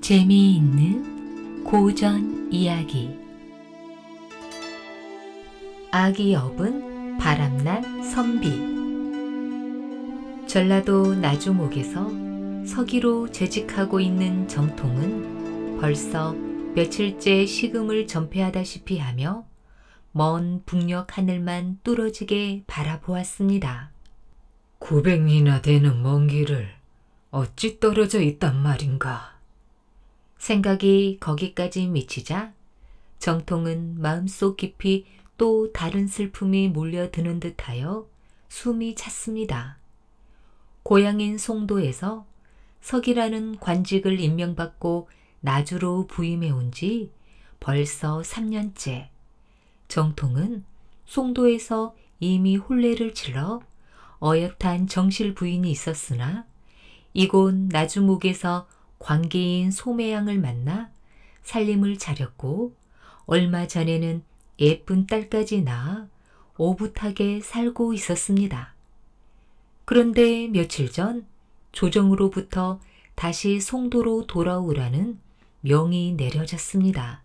재미있는 고전 이야기 아기 여은 바람난 선비 전라도 나주목에서 서기로 재직하고 있는 정통은 벌써 며칠째 식음을 전폐하다시피 하며 먼 북녘 하늘만 뚫어지게 바라보았습니다. 900리나 되는 먼 길을 어찌 떨어져 있단 말인가. 생각이 거기까지 미치자 정통은 마음속 깊이 또 다른 슬픔이 몰려드는 듯하여 숨이 찼습니다. 고향인 송도에서 석이라는 관직을 임명받고 나주로 부임해온 지 벌써 3년째. 정통은 송도에서 이미 혼례를 질러 어엿한 정실 부인이 있었으나 이곳 나주목에서 관계인 소매양을 만나 살림을 차렸고 얼마 전에는 예쁜 딸까지 낳아 오붓하게 살고 있었습니다. 그런데 며칠 전 조정으로부터 다시 송도로 돌아오라는 명이 내려졌습니다.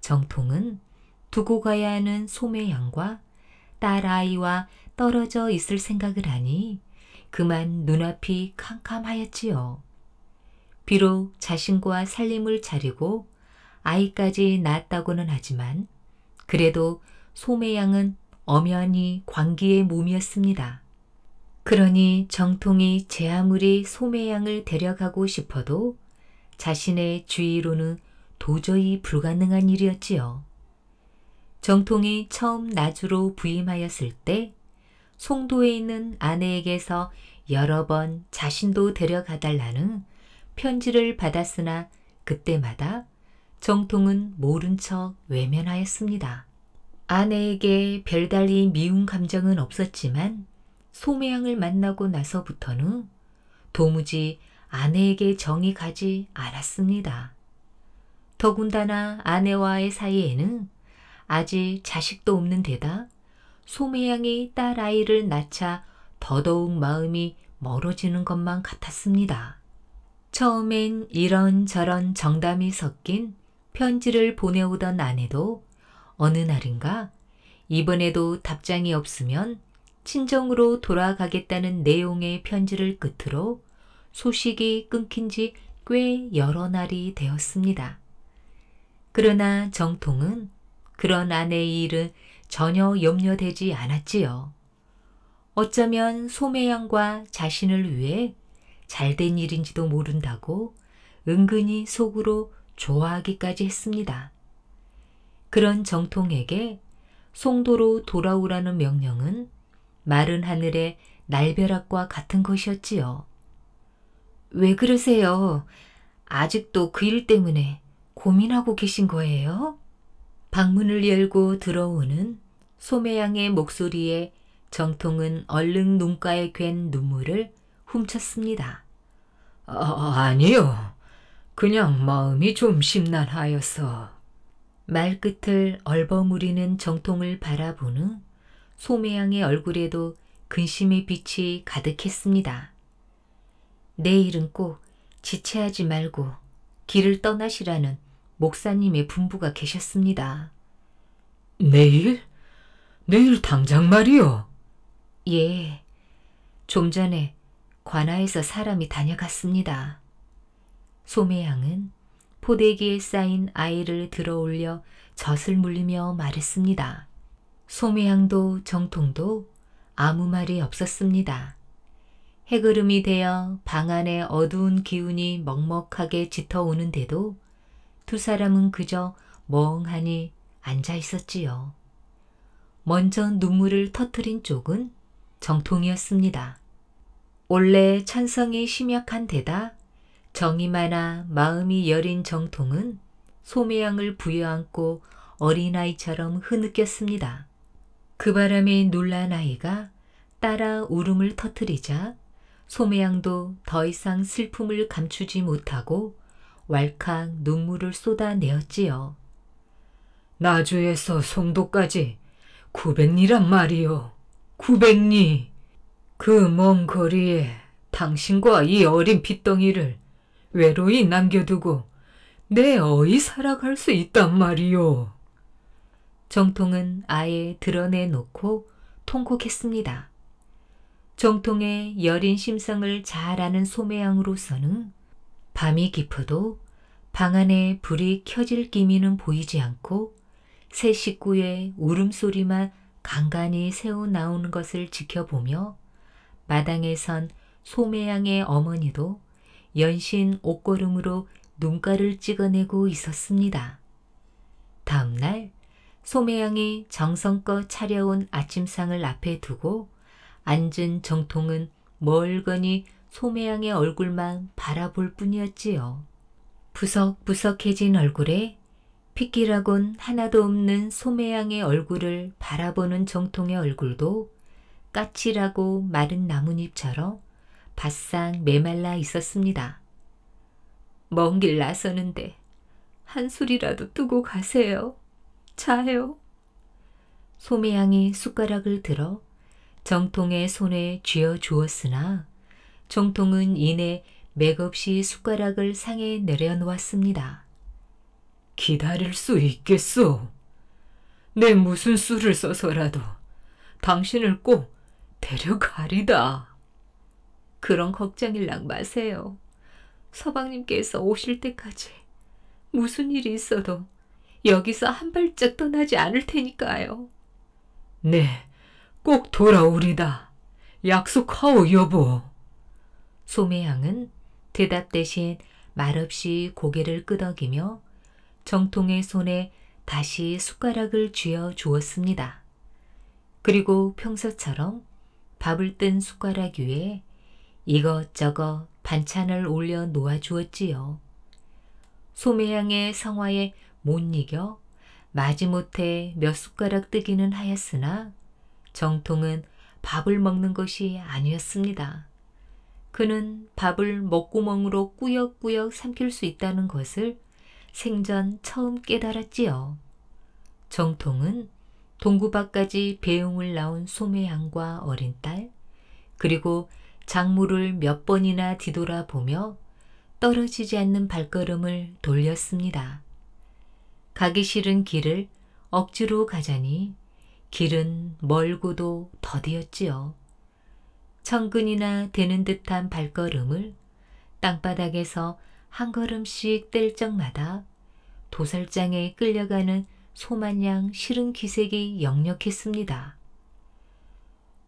정통은 두고 가야 하는 소매양과 딸아이와 떨어져 있을 생각을 하니 그만 눈앞이 캄캄하였지요. 비록 자신과 살림을 차리고 아이까지 낳았다고는 하지만 그래도 소매양은 엄연히 광기의 몸이었습니다. 그러니 정통이 제 아무리 소매양을 데려가고 싶어도 자신의 주의로는 도저히 불가능한 일이었지요. 정통이 처음 나주로 부임하였을 때 송도에 있는 아내에게서 여러 번 자신도 데려가달라는 편지를 받았으나 그때마다 정통은 모른 척 외면하였습니다. 아내에게 별달리 미운 감정은 없었지만 소매양을 만나고 나서부터는 도무지 아내에게 정이 가지 않았습니다. 더군다나 아내와의 사이에는 아직 자식도 없는 데다 소매양이 딸아이를 낳자 더더욱 마음이 멀어지는 것만 같았습니다. 처음엔 이런저런 정담이 섞인 편지를 보내오던 아내도 어느 날인가 이번에도 답장이 없으면 친정으로 돌아가겠다는 내용의 편지를 끝으로 소식이 끊긴 지 꽤 여러 날이 되었습니다. 그러나 정통은 그런 아내의 일은 전혀 염려되지 않았지요. 어쩌면 소매양과 자신을 위해 잘된 일인지도 모른다고 은근히 속으로 좋아하기까지 했습니다. 그런 정통에게 송도로 돌아오라는 명령은 마른 하늘의 날벼락과 같은 것이었지요. 왜 그러세요? 아직도 그 일 때문에 고민하고 계신 거예요? 방문을 열고 들어오는 소매양의 목소리에 정통은 얼른 눈가에 괜 눈물을 훔쳤습니다. 어, 어, 아니요. 그냥 마음이 좀 심란하여서. 말끝을 얼버무리는 정통을 바라본 후 소매양의 얼굴에도 근심의 빛이 가득했습니다. 내일은 꼭 지체하지 말고 길을 떠나시라는 목사님의 분부가 계셨습니다. 내일? 내일 당장 말이요? 예. 좀 전에 관아에서 사람이 다녀갔습니다. 소매양은 포대기에 쌓인 아이를 들어 올려 젖을 물리며 말했습니다. 소매양도 정통도 아무 말이 없었습니다. 해그름이 되어 방 안에 어두운 기운이 먹먹하게 짙어오는데도 두 사람은 그저 멍하니 앉아 있었지요. 먼저 눈물을 터뜨린 쪽은 정통이었습니다. 원래 찬성이 심약한 데다 정이 많아 마음이 여린 정통은 소매양을 부여안고 어린아이처럼 흐느꼈습니다. 그 바람에 놀란 아이가 따라 울음을 터뜨리자 소매양도 더 이상 슬픔을 감추지 못하고 왈칵 눈물을 쏟아내었지요. 나주에서 송도까지 구백리란 말이요. 구백리. 그먼 거리에 당신과 이 어린 핏덩이를 외로이 남겨두고 내 어이 살아갈 수 있단 말이오 정통은 아예 드러내놓고 통곡했습니다. 정통의 여린 심성을 잘 아는 소매양으로서는 밤이 깊어도 방 안에 불이 켜질 기미는 보이지 않고 새 식구의 울음소리만 간간히 새어 나오는 것을 지켜보며 마당에 선 소매양의 어머니도 연신 옷걸음으로 눈가를 찍어내고 있었습니다. 다음날 소매양이 정성껏 차려온 아침상을 앞에 두고 앉은 정통은 멀거니 소매양의 얼굴만 바라볼 뿐이었지요. 부석부석해진 얼굴에 핏기라곤 하나도 없는 소매양의 얼굴을 바라보는 정통의 얼굴도 까칠하고 마른 나뭇잎처럼 바싹 메말라 있었습니다. 먼길 나서는데 한술이라도 두고 가세요. 자요. 소매양이 숟가락을 들어 정통의 손에 쥐어 주었으나 정통은 이내 맥없이 숟가락을 상에 내려놓았습니다. 기다릴 수 있겠소. 내 무슨 수를 써서라도 당신을 꼭 데려가리다. 그런 걱정일랑 마세요. 서방님께서 오실 때까지 무슨 일이 있어도 여기서 한 발짝 떠나지 않을 테니까요. 네, 꼭 돌아오리다. 약속하오, 여보. 소매양은 대답 대신 말없이 고개를 끄덕이며 정통의 손에 다시 숟가락을 쥐어 주었습니다. 그리고 평소처럼 밥을 뜬 숟가락 위에 이것저것 반찬을 올려 놓아 주었지요. 소매양의 성화에 못 이겨 마지못해 몇 숟가락 뜨기는 하였으나 정통은 밥을 먹는 것이 아니었습니다. 그는 밥을 먹구멍으로 꾸역꾸역 삼킬 수 있다는 것을 생전 처음 깨달았지요. 정통은 동구 밖까지 배웅을 나온 소매양과 어린 딸, 그리고 장물을 몇 번이나 뒤돌아보며 떨어지지 않는 발걸음을 돌렸습니다. 가기 싫은 길을 억지로 가자니 길은 멀고도 더디었지요. 천근이나 되는 듯한 발걸음을 땅바닥에서 한 걸음씩 뗄 적마다 도살장에 끌려가는 소만양 실은 기색이 역력했습니다.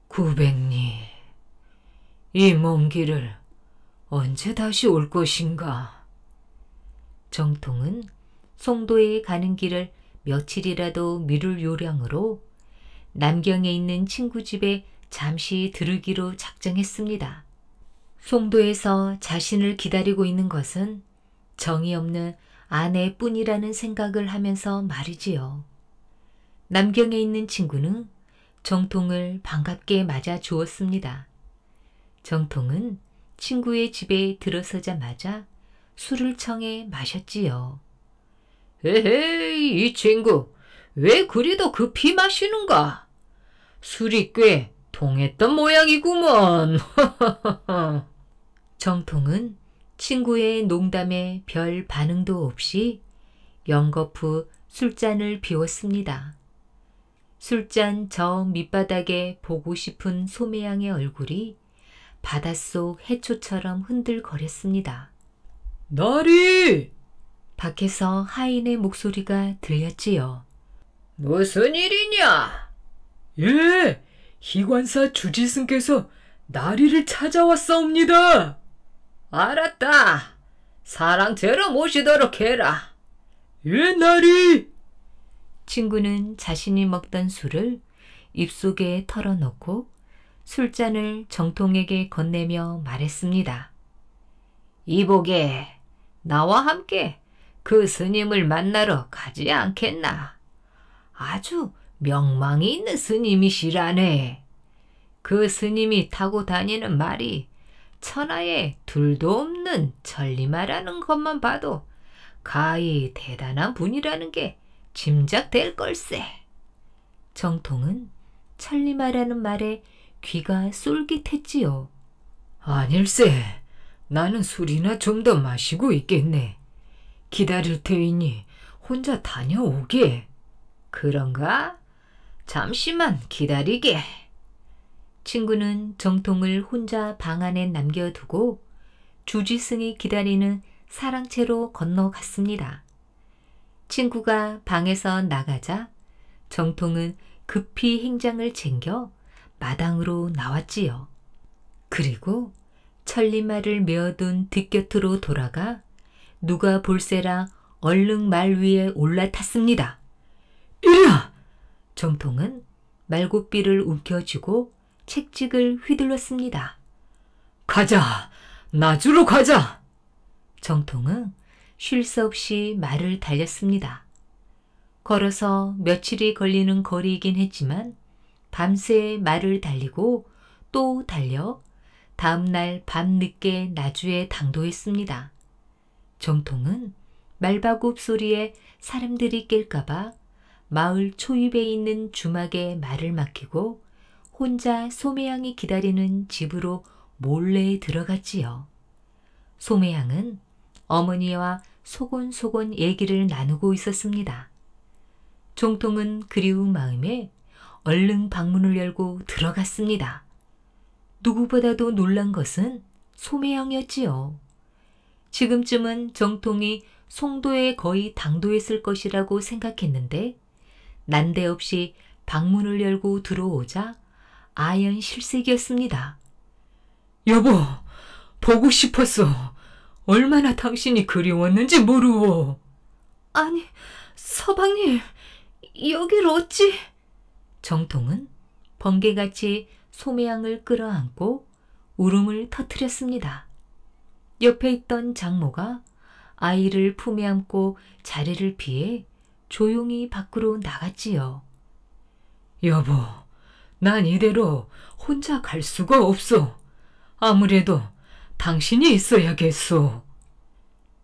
구백리, 이먼 길을 언제 다시 올 것인가? 정통은 송도에 가는 길을 며칠이라도 미룰 요량으로 남경에 있는 친구 집에 잠시 들르기로 작정했습니다. 송도에서 자신을 기다리고 있는 것은 정이 없는 아내뿐이라는 생각을 하면서 말이지요. 남경에 있는 친구는 정통을 반갑게 맞아 주었습니다. 정통은 친구의 집에 들어서자마자 술을 청해 마셨지요. 에헤이, 이 친구, 왜 그리도 급히 마시는가? 술이 꽤 통했던 모양이구먼. 정통은 친구의 농담에 별 반응도 없이 연거푸 술잔을 비웠습니다. 술잔 저 밑바닥에 보고 싶은 소매양의 얼굴이 바닷속 해초처럼 흔들거렸습니다. 나리! 밖에서 하인의 목소리가 들렸지요. 무슨 일이냐? 예, 희관사 주지승께서 나리를 찾아왔사옵니다. 알았다. 사랑 되러 모시도록 해라. 옛날이! 친구는 자신이 먹던 술을 입속에 털어넣고 술잔을 정통에게 건네며 말했습니다. 이보게 나와 함께 그 스님을 만나러 가지 않겠나? 아주 명망이 있는 스님이시라네. 그 스님이 타고 다니는 말이 천하에 둘도 없는 천리마라는 것만 봐도 가히 대단한 분이라는 게 짐작될 걸세. 정통은 천리마라는 말에 귀가 쏠깃했지요. 아닐세. 나는 술이나 좀 더 마시고 있겠네. 기다릴 테이니 혼자 다녀오게. 그런가? 잠시만 기다리게. 친구는 정통을 혼자 방 안에 남겨두고 주지승이 기다리는 사랑채로 건너갔습니다. 친구가 방에서 나가자 정통은 급히 행장을 챙겨 마당으로 나왔지요. 그리고 천리말을 메어둔 뒷곁으로 돌아가 누가 볼세라 얼른 말 위에 올라탔습니다. 이리 정통은 말고삐를 움켜쥐고 책찍을 휘둘렀습니다. 가자! 나주로 가자! 정통은 쉴 새 없이 말을 달렸습니다. 걸어서 며칠이 걸리는 거리이긴 했지만 밤새 말을 달리고 또 달려 다음날 밤늦게 나주에 당도했습니다. 정통은 말바굽 소리에 사람들이 깰까봐 마을 초입에 있는 주막에 말을 맡기고 혼자 소매양이 기다리는 집으로 몰래 들어갔지요. 소매양은 어머니와 소곤소곤 얘기를 나누고 있었습니다. 종통은 그리운 마음에 얼른 방문을 열고 들어갔습니다. 누구보다도 놀란 것은 소매양이었지요. 지금쯤은 정통이 송도에 거의 당도했을 것이라고 생각했는데 난데없이 방문을 열고 들어오자 아연 실색이었습니다. 여보, 보고 싶었어. 얼마나 당신이 그리웠는지 모르오. 아니, 서방님, 여길 어찌... 정통은 번개같이 소매양을 끌어안고 울음을 터뜨렸습니다. 옆에 있던 장모가 아이를 품에 안고 자리를 피해 조용히 밖으로 나갔지요. 여보, 난 이대로 혼자 갈 수가 없소. 아무래도 당신이 있어야겠소.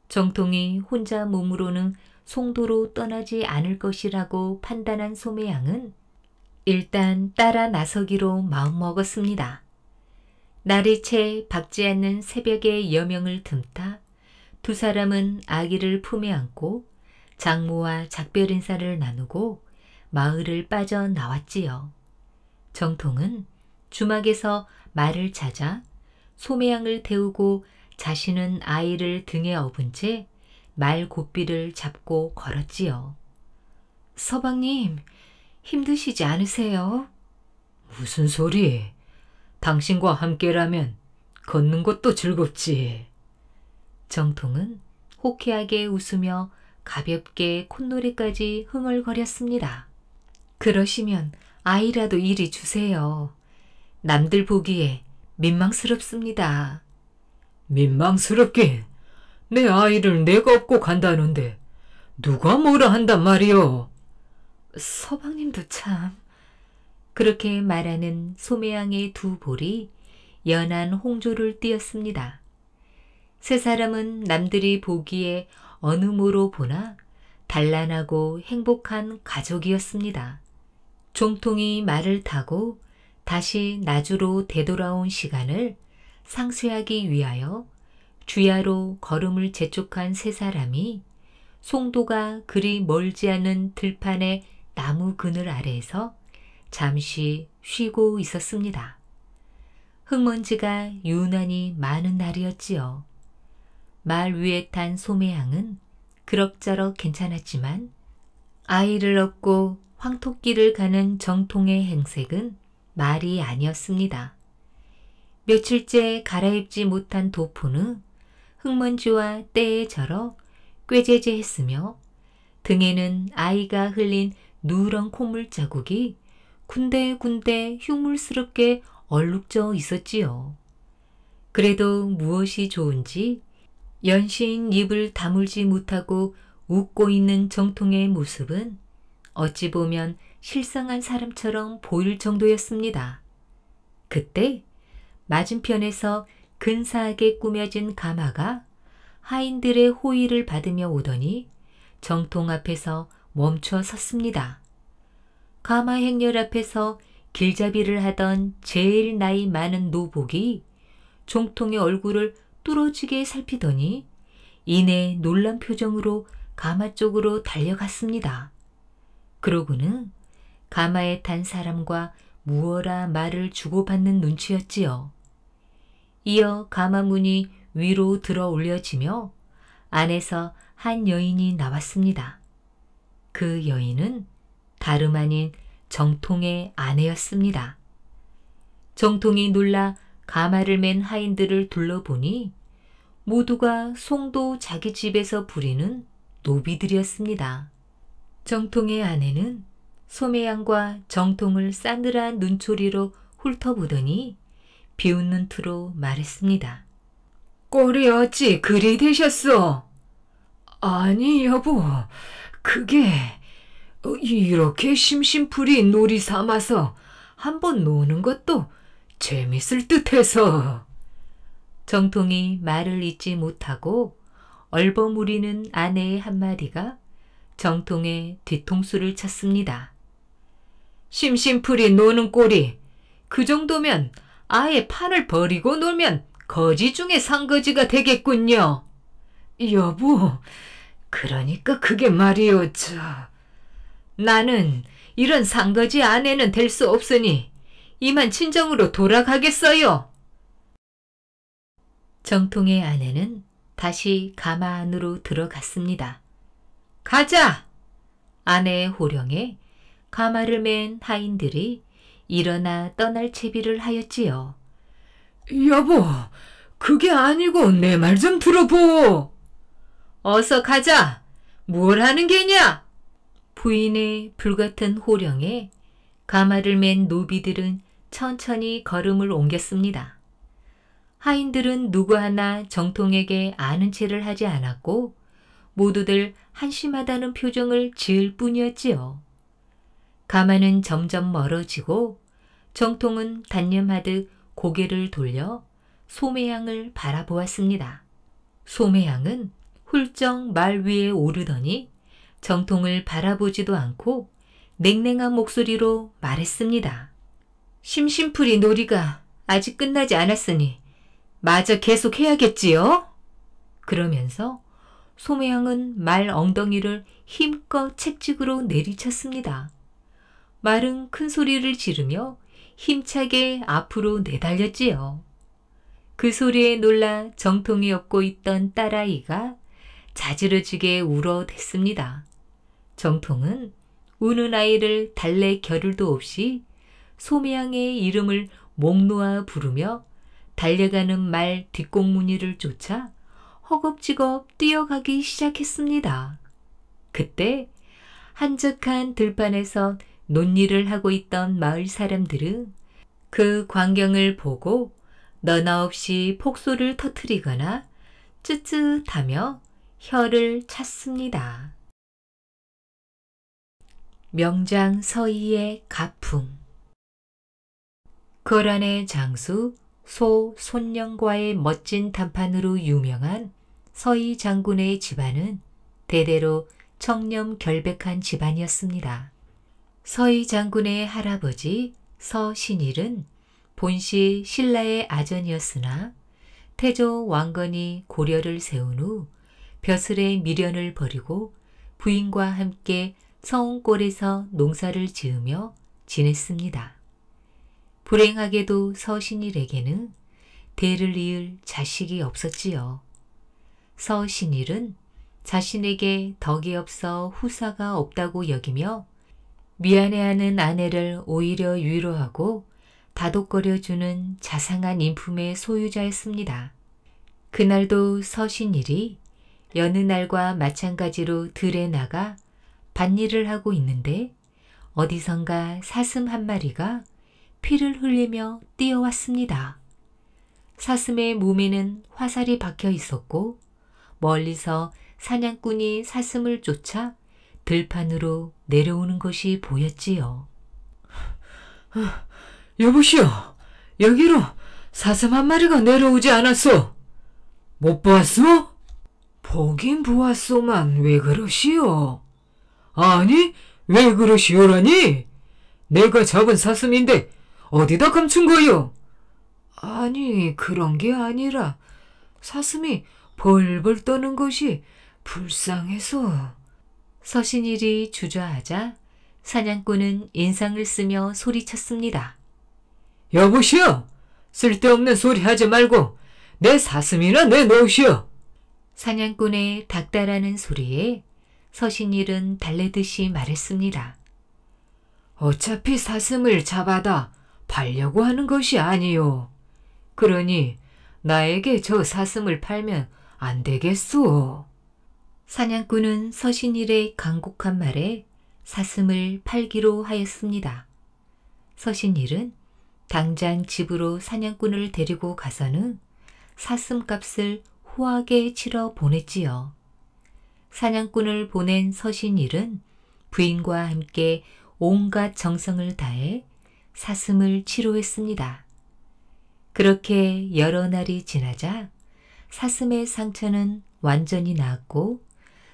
정통이 혼자 몸으로는 송도로 떠나지 않을 것이라고 판단한 소매양은 일단 따라 나서기로 마음먹었습니다. 날이 채 밝지 않는 새벽에 여명을 듬타두 사람은 아기를 품에 안고 장모와 작별 인사를 나누고 마을을 빠져나왔지요. 정통은 주막에서 말을 찾아 소매양을 태우고 자신은 아이를 등에 업은 채 말 고삐를 잡고 걸었지요. 서방님, 힘드시지 않으세요? 무슨 소리? 당신과 함께라면 걷는 것도 즐겁지. 정통은 호쾌하게 웃으며 가볍게 콧노래까지 흥얼거렸습니다. 그러시면 아이라도 이리 주세요. 남들 보기에 민망스럽습니다. 민망스럽게내 아이를 내가 업고 간다는데 누가 뭐라 한단 말이오. 서방님도 참. 그렇게 말하는 소매양의 두 볼이 연한 홍조를 띄었습니다. 세 사람은 남들이 보기에 어느 모로 보나 단란하고 행복한 가족이었습니다. 종통이 말을 타고 다시 나주로 되돌아온 시간을 상쇄하기 위하여 주야로 걸음을 재촉한 세 사람이 송도가 그리 멀지 않은 들판의 나무 그늘 아래에서 잠시 쉬고 있었습니다. 흙먼지가 유난히 많은 날이었지요. 말 위에 탄소매양은 그럭저럭 괜찮았지만 아이를 업고 황토길을 가는 정통의 행색은 말이 아니었습니다. 며칠째 갈아입지 못한 도포는 흙먼지와 때에 절어 꾀제제했으며 등에는 아이가 흘린 누런 콧물 자국이 군데군데 흉물스럽게 얼룩져 있었지요. 그래도 무엇이 좋은지 연신 입을 다물지 못하고 웃고 있는 정통의 모습은 어찌 보면 실상한 사람처럼 보일 정도였습니다. 그때 맞은편에서 근사하게 꾸며진 가마가 하인들의 호의를 받으며 오더니 정통 앞에서 멈춰 섰습니다. 가마 행렬 앞에서 길잡이를 하던 제일 나이 많은 노복이 종통의 얼굴을 뚫어지게 살피더니 이내 놀란 표정으로 가마 쪽으로 달려갔습니다. 그러고는 가마에 탄 사람과 무어라 말을 주고받는 눈치였지요. 이어 가마 문이 위로 들어 올려지며 안에서 한 여인이 나왔습니다. 그 여인은 다름 아닌 정통의 아내였습니다. 정통이 놀라 가마를 맨 하인들을 둘러보니 모두가 송도 자기 집에서 부리는 노비들이었습니다. 정통의 아내는 소매양과 정통을 싸늘한 눈초리로 훑어보더니 비웃는 투로 말했습니다. 꼴이 어찌 그리 되셨소? 아니 여보, 그게 이렇게 심심풀이 놀이 삼아서 한 번 노는 것도 재밌을 듯해서. 정통이 말을 잇지 못하고 얼버무리는 아내의 한마디가 정통의 뒤통수를 쳤습니다. 심심풀이 노는 꼴이 그 정도면 아예 판을 버리고 놀면 거지 중에 상거지가 되겠군요. 여보, 그러니까 그게 말이오, 저. 나는 이런 상거지 안에는 될 수 없으니 이만 친정으로 돌아가겠어요. 정통의 아내는 다시 가마 안으로 들어갔습니다. 가자! 아내의 호령에 가마를 맨 하인들이 일어나 떠날 채비를 하였지요. 여보, 그게 아니고 내 말 좀 들어보. 어서 가자. 뭘 하는 게냐? 부인의 불같은 호령에 가마를 맨 노비들은 천천히 걸음을 옮겼습니다. 하인들은 누구 하나 정통에게 아는 채를 하지 않았고 모두들 한심하다는 표정을 지을 뿐이었지요. 가마는 점점 멀어지고 정통은 단념하듯 고개를 돌려 소매양을 바라보았습니다. 소매양은 훌쩍 말 위에 오르더니 정통을 바라보지도 않고 냉랭한 목소리로 말했습니다. 심심풀이 놀이가 아직 끝나지 않았으니 마저 계속해야겠지요? 그러면서 소매양은 말 엉덩이를 힘껏 채찍으로 내리쳤습니다. 말은 큰 소리를 지르며 힘차게 앞으로 내달렸지요. 그 소리에 놀라 정통이 없고 있던 딸아이가 자지러지게 울어댔습니다. 정통은 우는 아이를 달래 겨를도 없이 소매양의 이름을 목 놓아 부르며 달려가는 말 뒷공무니를 쫓아 허겁지겁 뛰어가기 시작했습니다. 그때 한적한 들판에서 논일을 하고 있던 마을 사람들은 그 광경을 보고 너나 없이 폭소를 터트리거나 쯧쯧하며 혀를 찼습니다. 명장 서희의 가풍 거란의 장수 소 손령과의 멋진 단판으로 유명한 서희 장군의 집안은 대대로 청렴 결백한 집안이었습니다. 서희 장군의 할아버지 서신일은 본시 신라의 아전이었으나 태조 왕건이 고려를 세운 후 벼슬의 미련을 버리고 부인과 함께 서골에서 농사를 지으며 지냈습니다. 불행하게도 서신일에게는 대를 이을 자식이 없었지요. 서신일은 자신에게 덕이 없어 후사가 없다고 여기며 미안해하는 아내를 오히려 위로하고 다독거려주는 자상한 인품의 소유자였습니다. 그날도 서신일이 여느 날과 마찬가지로 들에 나가 밭일을 하고 있는데 어디선가 사슴 한 마리가 피를 흘리며 뛰어왔습니다. 사슴의 몸에는 화살이 박혀 있었고 멀리서 사냥꾼이 사슴을 쫓아 들판으로 내려오는 것이 보였지요. 여보시오, 여기로 사슴 한 마리가 내려오지 않았소? 못 보았소? 보긴 보았소만 왜 그러시오? 아니, 왜 그러시오라니? 내가 잡은 사슴인데 어디다 감춘 거요? 아니, 그런 게 아니라 사슴이 벌벌 떠는 것이 불쌍해서. 서신일이 주저하자 사냥꾼은 인상을 쓰며 소리쳤습니다. 여보시오! 쓸데없는 소리 하지 말고 내 사슴이나 내놓으시오! 사냥꾼의 닥달하는 소리에 서신일은 달래듯이 말했습니다. 어차피 사슴을 잡아다 팔려고 하는 것이 아니요. 그러니 나에게 저 사슴을 팔면 안 되겠소. 사냥꾼은 서신일의 강곡한 말에 사슴을 팔기로 하였습니다. 서신일은 당장 집으로 사냥꾼을 데리고 가서는 사슴값을 호하게 치러 보냈지요. 사냥꾼을 보낸 서신일은 부인과 함께 온갖 정성을 다해 사슴을 치료했습니다. 그렇게 여러 날이 지나자 사슴의 상처는 완전히 나았고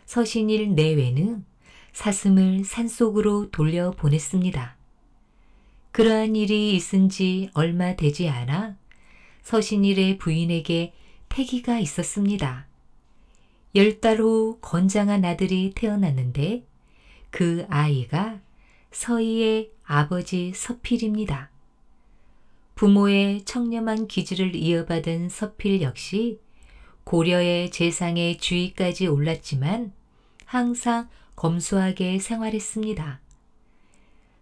서신일 내외는 사슴을 산속으로 돌려 보냈습니다. 그러한 일이 있은 지 얼마 되지 않아 서신일의 부인에게 태기가 있었습니다. 열 달후 건장한 아들이 태어났는데 그 아이가 서희의 아버지 서필입니다. 부모의 청렴한 기질을 이어받은 서필 역시 고려의 재상의 주위까지 올랐지만 항상 검소하게 생활했습니다.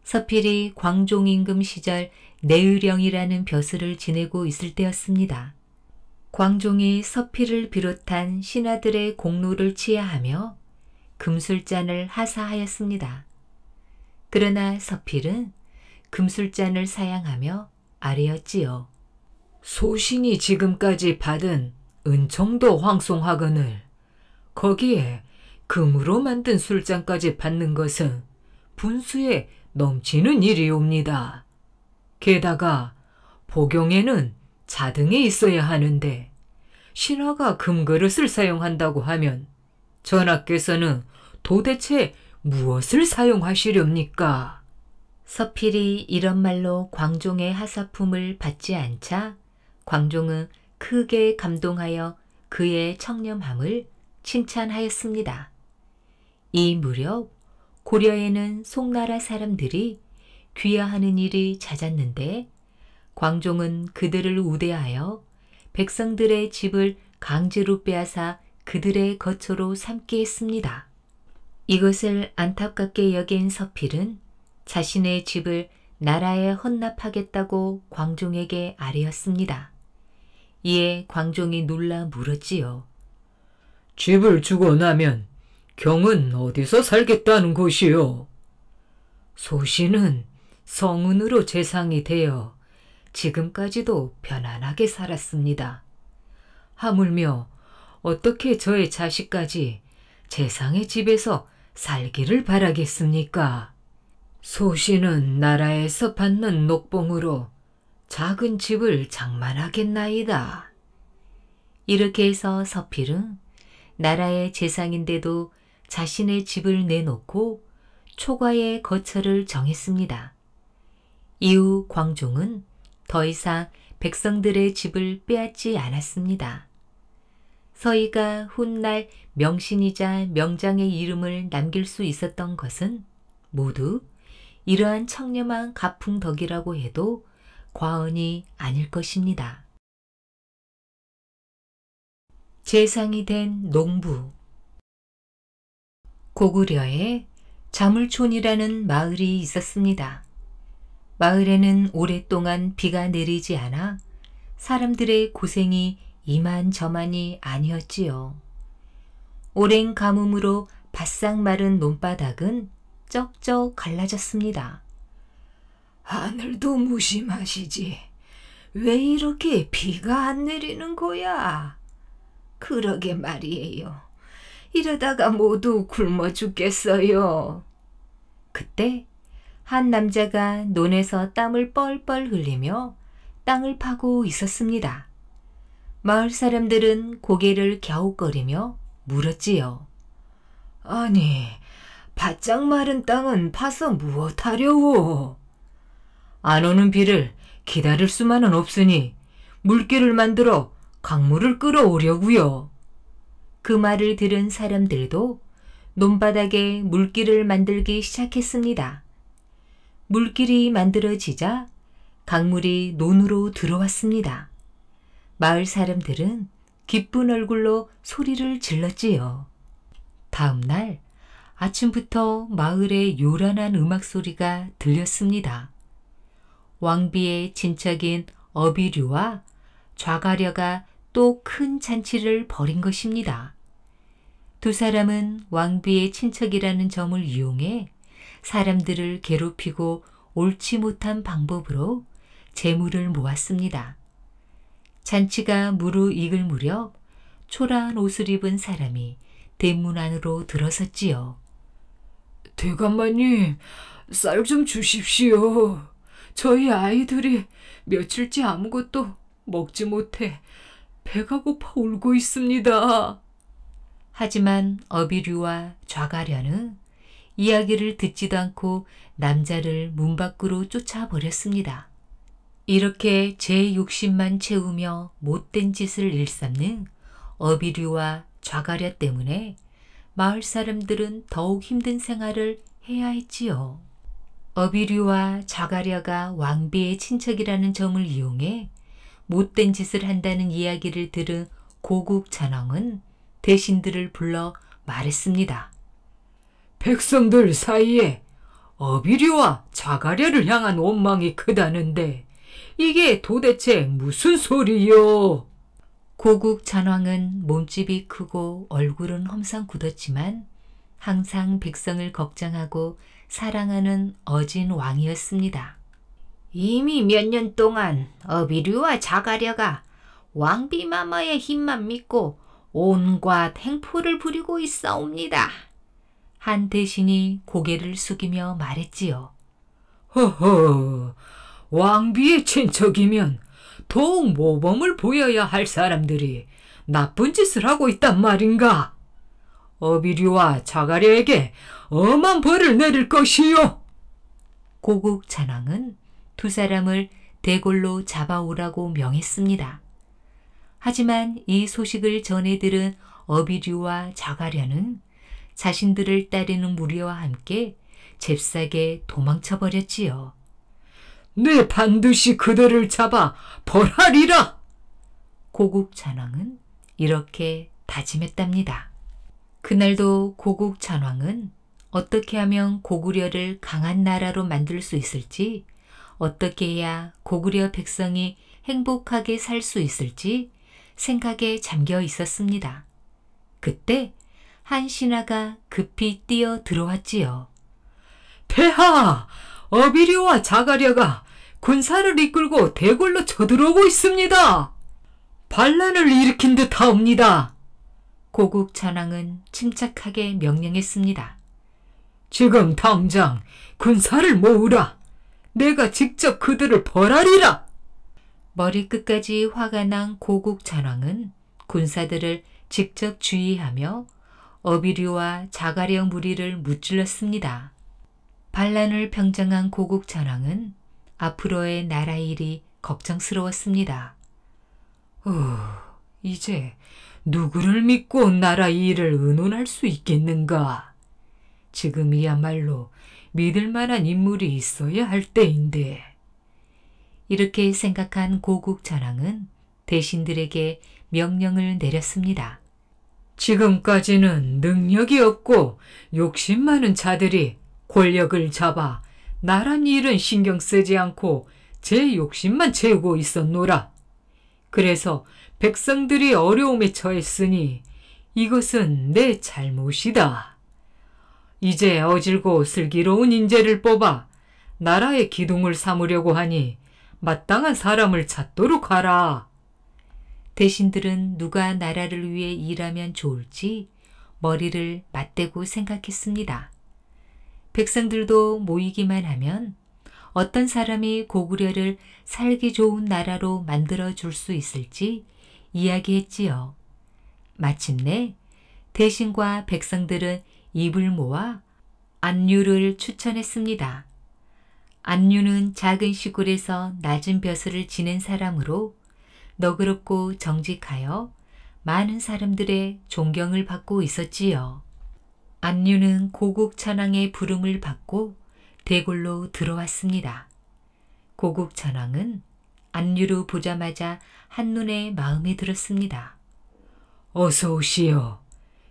서필이 광종 임금 시절 내의령이라는 벼슬을 지내고 있을 때였습니다. 광종이 서필을 비롯한 신하들의 공로를 치하하며 금술잔을 하사하였습니다. 그러나 서필은 금술잔을 사양하며 아뢰었지요. 소신이 지금까지 받은 은총도황송하거늘 거기에 금으로 만든 술잔까지 받는 것은 분수에 넘치는 일이옵니다. 게다가 복용에는 자등이 있어야 하는데 신하가 금그릇을 사용한다고 하면 전하께서는 도대체 무엇을 사용하시렵니까? 서필이 이런 말로 광종의 하사품을 받지 않자 광종은 크게 감동하여 그의 청렴함을 칭찬하였습니다. 이 무렵 고려에는 송나라 사람들이 귀하하는 일이 잦았는데 광종은 그들을 우대하여 백성들의 집을 강제로 빼앗아 그들의 거처로 삼게 했습니다. 이것을 안타깝게 여긴 서필은 자신의 집을 나라에 헌납하겠다고 광종에게 아뢰었습니다. 이에 예, 광종이 놀라 물었지요. 집을 주고 나면 경은 어디서 살겠다는 것이요? 소신은 성운으로 재상이 되어 지금까지도 편안하게 살았습니다. 하물며 어떻게 저의 자식까지 재상의 집에서 살기를 바라겠습니까? 소신은 나라에서 받는 녹봉으로 작은 집을 장만하겠나이다. 이렇게 해서 서필은 나라의 재상인데도 자신의 집을 내놓고 초과의 거처를 정했습니다. 이후 광종은 더 이상 백성들의 집을 빼앗지 않았습니다. 서희가 훗날 명신이자 명장의 이름을 남길 수 있었던 것은 모두 이러한 청렴한 가풍 덕이라고 해도 과언이 아닐 것입니다. 재상이 된 농부 고구려에 자물촌이라는 마을이 있었습니다. 마을에는 오랫동안 비가 내리지 않아 사람들의 고생이 이만저만이 아니었지요. 오랜 가뭄으로 바싹 마른 논바닥은 쩍쩍 갈라졌습니다. 하늘도 무심하시지. 왜 이렇게 비가 안 내리는 거야? 그러게 말이에요. 이러다가 모두 굶어 죽겠어요. 그때 한 남자가 논에서 땀을 뻘뻘 흘리며 땅을 파고 있었습니다. 마을 사람들은 고개를 갸웃거리며 물었지요. 아니, 바짝 마른 땅은 파서 무엇하려고? 안 오는 비를 기다릴 수만은 없으니 물길을 만들어 강물을 끌어오려고요. 그 말을 들은 사람들도 논바닥에 물길을 만들기 시작했습니다. 물길이 만들어지자 강물이 논으로 들어왔습니다. 마을 사람들은 기쁜 얼굴로 소리를 질렀지요. 다음 날 아침부터 마을의 요란한 음악 소리가 들렸습니다. 왕비의 친척인 어비류와 좌가려가 또 큰 잔치를 벌인 것입니다. 두 사람은 왕비의 친척이라는 점을 이용해 사람들을 괴롭히고 옳지 못한 방법으로 재물을 모았습니다. 잔치가 무르익을 무렵 초라한 옷을 입은 사람이 대문 안으로 들어섰지요. 대감마님, 쌀 좀 주십시오. 저희 아이들이 며칠째 아무것도 먹지 못해 배가 고파 울고 있습니다. 하지만 어비류와 좌가려는 이야기를 듣지도 않고 남자를 문 밖으로 쫓아버렸습니다. 이렇게 제 욕심만 채우며 못된 짓을 일삼는 어비류와 좌가려 때문에 마을 사람들은 더욱 힘든 생활을 해야 했지요. 어비류와 자가랴가 왕비의 친척이라는 점을 이용해 못된 짓을 한다는 이야기를 들은 고국 전왕은 대신들을 불러 말했습니다. 백성들 사이에 어비류와 자가랴를 향한 원망이 크다는데 이게 도대체 무슨 소리요? 고국 전왕은 몸집이 크고 얼굴은 험상 굳었지만 항상 백성을 걱정하고 사랑하는 어진 왕이었습니다. 이미 몇 년 동안 어비류와 자가려가 왕비 마마의 힘만 믿고 온갖 행포를 부리고 있사옵니다. 한 대신이 고개를 숙이며 말했지요. 허허, 왕비의 친척이면 더욱 모범을 보여야 할 사람들이 나쁜 짓을 하고 있단 말인가? 어비류와 자가려에게 엄한 벌을 내릴 것이요. 고국 잔왕은 두 사람을 대궐로 잡아오라고 명했습니다. 하지만 이 소식을 전해 들은 어비류와 자가랴는 자신들을 따르는 무리와 함께 잽싸게 도망쳐 버렸지요. 내 네, 반드시 그들을 잡아 벌하리라. 고국 잔왕은 이렇게 다짐했답니다. 그날도 고국 잔왕은 어떻게 하면 고구려를 강한 나라로 만들 수 있을지, 어떻게 해야 고구려 백성이 행복하게 살 수 있을지 생각에 잠겨 있었습니다. 그때 한 신하가 급히 뛰어 들어왔지요. 폐하! 어비리와 자가려가 군사를 이끌고 대궐로 쳐들어오고 있습니다. 반란을 일으킨 듯하옵니다. 고국 전왕은 침착하게 명령했습니다. 지금 당장 군사를 모으라. 내가 직접 그들을 벌하리라. 머리끝까지 화가 난 고국 전왕은 군사들을 직접 주의하며 어비류와 자가령 무리를 무찔렀습니다. 반란을 병장한 고국 전왕은 앞으로의 나라 일이 걱정스러웠습니다. 어, 이제 누구를 믿고 나라 일을 의논할 수 있겠는가? 지금이야말로 믿을 만한 인물이 있어야 할 때인데. 이렇게 생각한 고국 전왕은 대신들에게 명령을 내렸습니다. 지금까지는 능력이 없고 욕심 많은 자들이 권력을 잡아 나란 일은 신경 쓰지 않고 제 욕심만 채우고 있었노라. 그래서 백성들이 어려움에 처했으니 이것은 내 잘못이다. 이제 어질고 슬기로운 인재를 뽑아 나라의 기둥을 삼으려고 하니 마땅한 사람을 찾도록 하라. 대신들은 누가 나라를 위해 일하면 좋을지 머리를 맞대고 생각했습니다. 백성들도 모이기만 하면 어떤 사람이 고구려를 살기 좋은 나라로 만들어 줄 수 있을지 이야기했지요. 마침내 대신과 백성들은 입을 모아 안유를 추천했습니다. 안류는 작은 시골에서 낮은 벼슬을 지낸 사람으로 너그럽고 정직하여 많은 사람들의 존경을 받고 있었지요. 안류는 고국천왕의 부름을 받고 대궐로 들어왔습니다. 고국천왕은 안류를 보자마자 한눈에 마음에 들었습니다. 어서 오시오.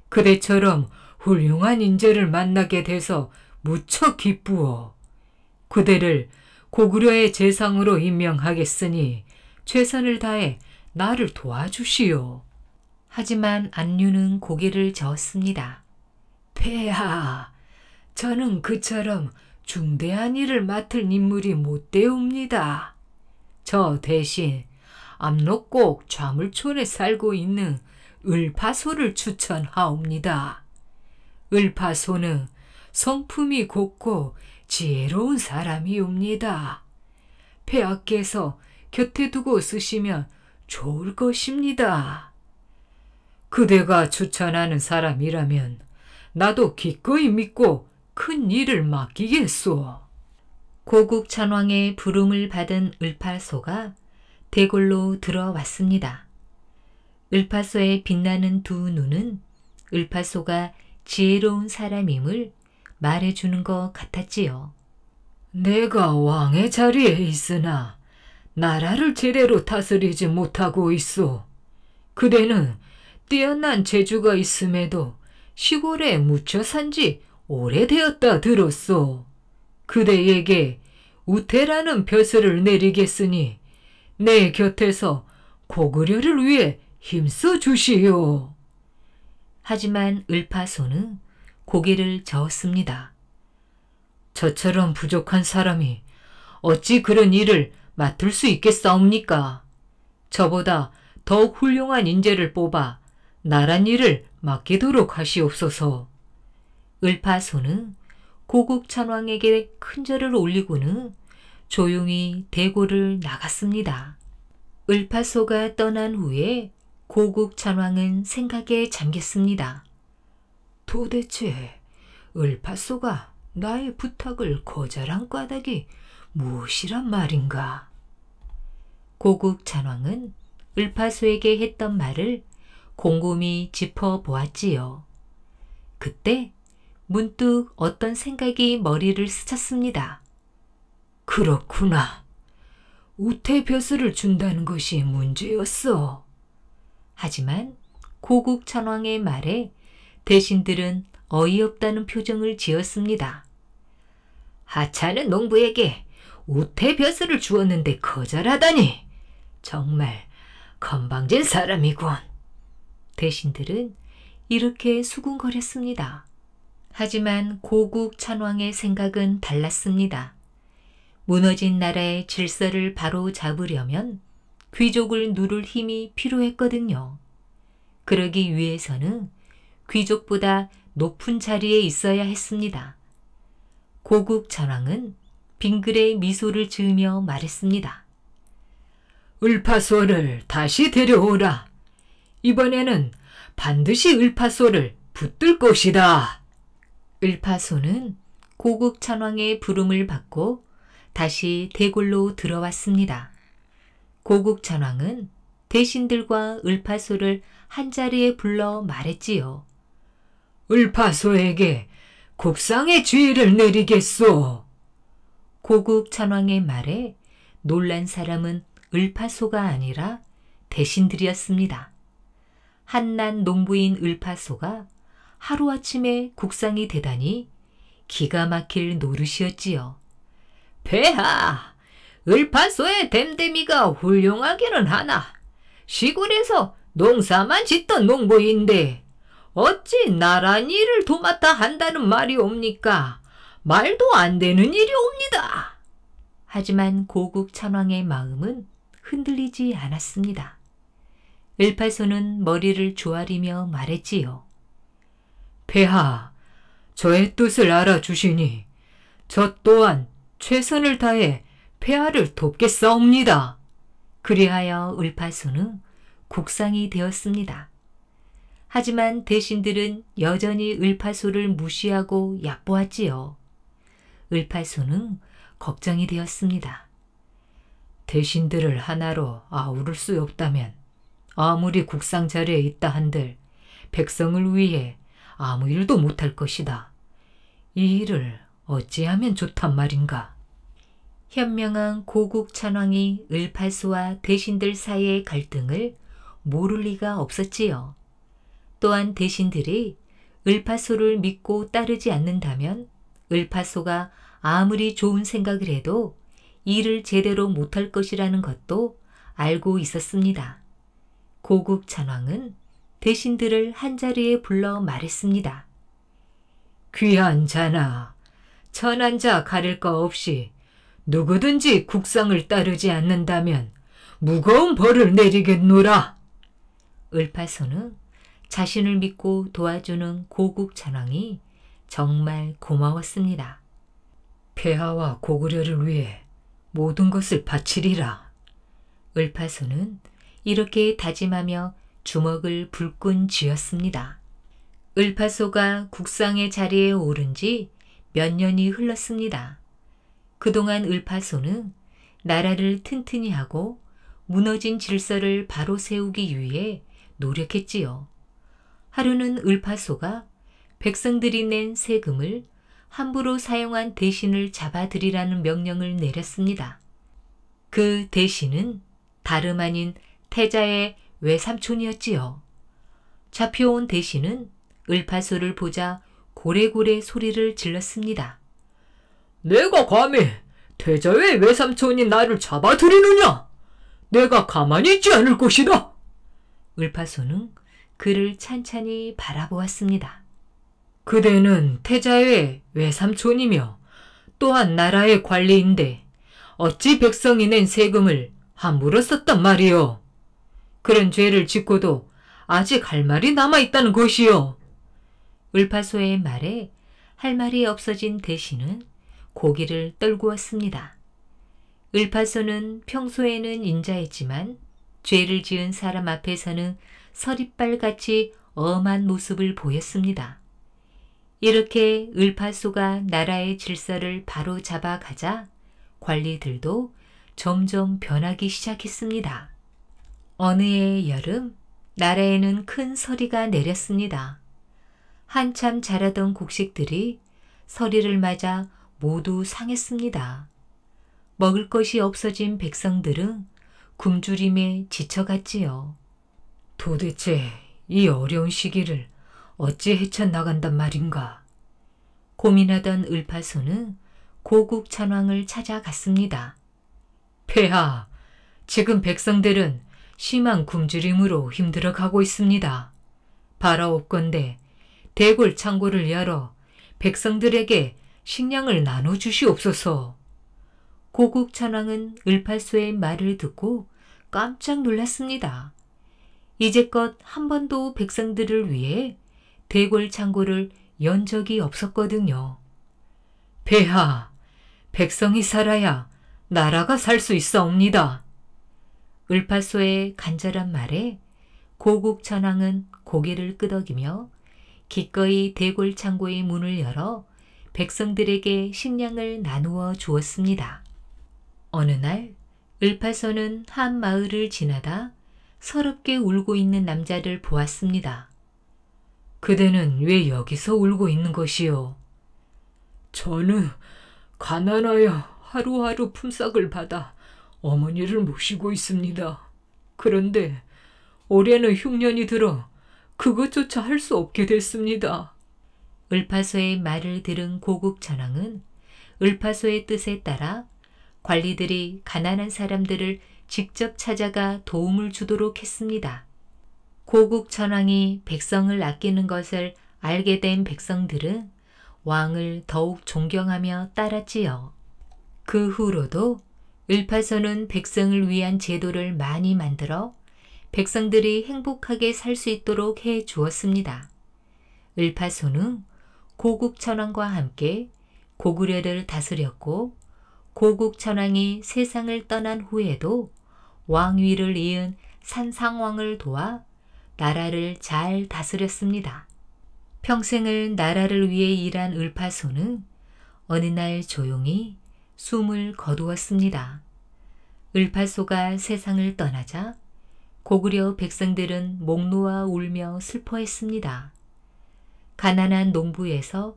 그대처럼 훌륭한 인재를 만나게 돼서 무척 기쁘어. 그대를 고구려의 재상으로 임명하겠으니 최선을 다해 나를 도와주시오. 하지만 안유는 고개를 저었습니다. 폐하, 저는 그처럼 중대한 일을 맡을 인물이 못 되옵니다. 저 대신 압록곡 좌물촌에 살고 있는 을파소를 추천하옵니다. 을파손은 성품이 곱고 지혜로운 사람이옵니다. 폐하께서 곁에 두고 쓰시면 좋을 것입니다. 그대가 추천하는 사람이라면 나도 기꺼이 믿고 큰 일을 맡기겠소. 고국 찬왕의 부름을 받은 을파소가 대궐로 들어왔습니다. 을파소의 빛나는 두 눈은 을파소가 지혜로운 사람임을 말해주는 것 같았지요. 내가 왕의 자리에 있으나 나라를 제대로 다스리지 못하고 있어. 그대는 뛰어난 재주가 있음에도 시골에 묻혀 산 지 오래되었다 들었소. 그대에게 우태라는 벼슬을 내리겠으니 내 곁에서 고구려를 위해 힘써 주시오. 하지만 을파손은 고개를 저었습니다. 저처럼 부족한 사람이 어찌 그런 일을 맡을 수 있겠사옵니까? 저보다 더욱 훌륭한 인재를 뽑아 나란 일을 맡기도록 하시옵소서. 을파손은 고국 천왕에게 큰절을 올리고는 조용히 대고를 나갔습니다. 을파소가 떠난 후에 고국 찬왕은 생각에 잠겼습니다. 도대체 을파소가 나의 부탁을 거절한 까닭이 무엇이란 말인가? 고국 찬왕은 을파소에게 했던 말을 곰곰이 짚어보았지요. 그때 문득 어떤 생각이 머리를 스쳤습니다. 그렇구나. 우태벼슬을 준다는 것이 문제였어. 하지만 고국 천황의 말에 대신들은 어이없다는 표정을 지었습니다. 하찮은 농부에게 우태 벼슬을 주었는데 거절하다니 정말 건방진 사람이군. 대신들은 이렇게 수군거렸습니다. 하지만 고국 천왕의 생각은 달랐습니다. 무너진 나라의 질서를 바로 잡으려면 귀족을 누를 힘이 필요했거든요. 그러기 위해서는 귀족보다 높은 자리에 있어야 했습니다. 고국 전왕은 빙그레 미소를 지으며 말했습니다. 을파소를 다시 데려오라. 이번에는 반드시 을파소를 붙들 것이다. 을파소는 고국 천왕의 부름을 받고 다시 대궐로 들어왔습니다. 고국 전왕은 대신들과 을파소를 한자리에 불러 말했지요. 을파소에게 국상의 주의를 내리겠소. 고국 천왕의 말에 놀란 사람은 을파소가 아니라 대신들이었습니다. 한낱 농부인 을파소가 하루아침에 국상이 되다니 기가 막힐 노릇이었지요. 배하! 을파소의 댐댐이가 훌륭하기는 하나 시골에서 농사만 짓던 농부인데 어찌 나란 일을 도맡아 한다는 말이옵니까? 말도 안 되는 일이옵니다. 하지만 고국 천왕의 마음은 흔들리지 않았습니다. 을파소는 머리를 조아리며 말했지요. 폐하, 저의 뜻을 알아주시니 저 또한 최선을 다해 폐하를 돕겠사옵니다. 그리하여 을파수는 국상이 되었습니다. 하지만 대신들은 여전히 을파수를 무시하고 얕보았지요. 을파수는 걱정이 되었습니다. 대신들을 하나로 아우를 수 없다면 아무리 국상 자리에 있다 한들 백성을 위해 아무 일도 못할 것이다. 이 일을 어찌하면 좋단 말인가. 현명한 고국 천황이 을파수와 대신들 사이의 갈등을 모를 리가 없었지요. 또한 대신들이 을파소를 믿고 따르지 않는다면 을파소가 아무리 좋은 생각을 해도 일을 제대로 못할 것이라는 것도 알고 있었습니다. 고국 찬왕은 대신들을 한자리에 불러 말했습니다. 귀한 자나, 천한 자 가릴 거 없이 누구든지 국상을 따르지 않는다면 무거운 벌을 내리겠노라. 을파소는 자신을 믿고 도와주는 고국 잔왕이 정말 고마웠습니다. 폐하와 고구려를 위해 모든 것을 바치리라. 을파소는 이렇게 다짐하며 주먹을 불끈 쥐었습니다. 을파소가 국상의 자리에 오른 지 몇 년이 흘렀습니다. 그동안 을파소는 나라를 튼튼히 하고 무너진 질서를 바로 세우기 위해 노력했지요. 하루는 을파소가 백성들이 낸 세금을 함부로 사용한 대신을 잡아들이라는 명령을 내렸습니다. 그 대신은 다름 아닌 태자의 외삼촌이었지요. 잡혀온 대신은 을파소를 보자 고래고래 소리를 질렀습니다. 내가 감히 태자의 외삼촌이 나를 잡아들이느냐? 내가 가만히 있지 않을 것이다. 을파소는 그를 찬찬히 바라보았습니다. 그대는 태자의 외삼촌이며 또한 나라의 관리인데 어찌 백성이 낸 세금을 함부로 썼단 말이오 그런 죄를 짓고도 아직 할 말이 남아있다는 것이오 을파소의 말에 할 말이 없어진 대신은 고기를 떨구었습니다. 을파소는 평소에는 인자했지만 죄를 지은 사람 앞에서는 서리빨같이 엄한 모습을 보였습니다. 이렇게 을파소가 나라의 질서를 바로 잡아가자 관리들도 점점 변하기 시작했습니다. 어느 해의 여름 나라에는 큰 서리가 내렸습니다. 한참 자라던 곡식들이 서리를 맞아 모두 상했습니다. 먹을 것이 없어진 백성들은 굶주림에 지쳐갔지요. 도대체 이 어려운 시기를 어찌 헤쳐나간단 말인가. 고민하던 을파소는 고국 천왕을 찾아갔습니다. 폐하, 지금 백성들은 심한 굶주림으로 힘들어 가고 있습니다. 바라옵건데 대골 창고를 열어 백성들에게 식량을 나눠 주시옵소서. 고국 천왕은 을팔소의 말을 듣고 깜짝 놀랐습니다. 이제껏 한 번도 백성들을 위해 대궐 창고를 연 적이 없었거든요. 배하, 백성이 살아야 나라가 살 수 있사옵니다. 을팔소의 간절한 말에 고국 천왕은 고개를 끄덕이며 기꺼이 대궐 창고의 문을 열어 백성들에게 식량을 나누어 주었습니다. 어느 날 을파서는 한 마을을 지나다 서럽게 울고 있는 남자를 보았습니다. 그대는 왜 여기서 울고 있는 것이요? 저는 가난하여 하루하루 품삯을 받아 어머니를 모시고 있습니다. 그런데 올해는 흉년이 들어 그것조차 할 수 없게 됐습니다. 을파소의 말을 들은 고국 전왕은 을파소의 뜻에 따라 관리들이 가난한 사람들을 직접 찾아가 도움을 주도록 했습니다. 고국 전왕이 백성을 아끼는 것을 알게 된 백성들은 왕을 더욱 존경하며 따랐지요. 그 후로도 을파소는 백성을 위한 제도를 많이 만들어 백성들이 행복하게 살 수 있도록 해 주었습니다. 을파소는 고국 천왕과 함께 고구려를 다스렸고 고국 천왕이 세상을 떠난 후에도 왕위를 이은 산상왕을 도와 나라를 잘 다스렸습니다. 평생을 나라를 위해 일한 을파소는 어느 날 조용히 숨을 거두었습니다. 을파소가 세상을 떠나자 고구려 백성들은 목 놓아 울며 슬퍼했습니다. 가난한 농부에서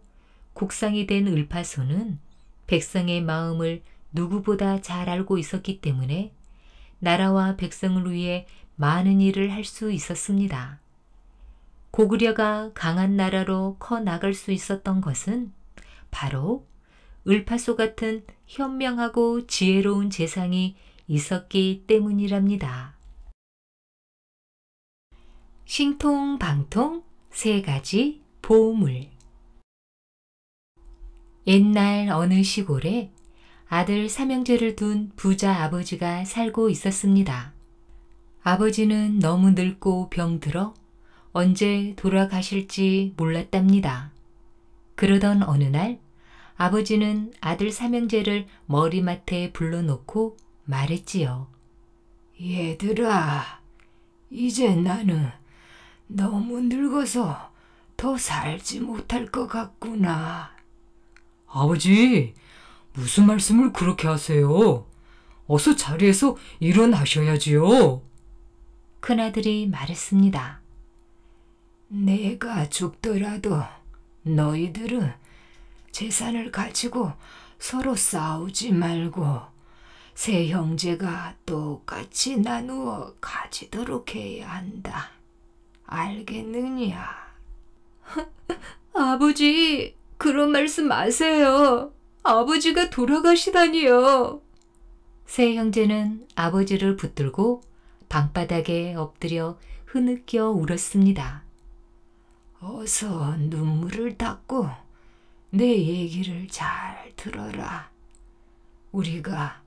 국상이 된 을파소는 백성의 마음을 누구보다 잘 알고 있었기 때문에 나라와 백성을 위해 많은 일을 할 수 있었습니다. 고구려가 강한 나라로 커 나갈 수 있었던 것은 바로 을파소 같은 현명하고 지혜로운 재상이 있었기 때문이랍니다. 신통, 방통 세 가지 보물 옛날 어느 시골에 아들 삼형제를 둔 부자 아버지가 살고 있었습니다. 아버지는 너무 늙고 병들어 언제 돌아가실지 몰랐답니다. 그러던 어느 날 아버지는 아들 삼형제를 머리맡에 불러놓고 말했지요. 얘들아, 이제 나는 너무 늙어서 더 살지 못할 것 같구나. 아버지, 무슨 말씀을 그렇게 하세요? 어서 자리에서 일어나셔야지요. 큰아들이 말했습니다. 내가 죽더라도 너희들은 재산을 가지고 서로 싸우지 말고 세 형제가 똑같이 나누어 가지도록 해야 한다. 알겠느냐? 아버지, 그런 말씀 마세요. 아버지가 돌아가시다니요. 세 형제는 아버지를 붙들고 방바닥에 엎드려 흐느껴 울었습니다. 어서 눈물을 닦고 내 얘기를 잘 들어라. 우리가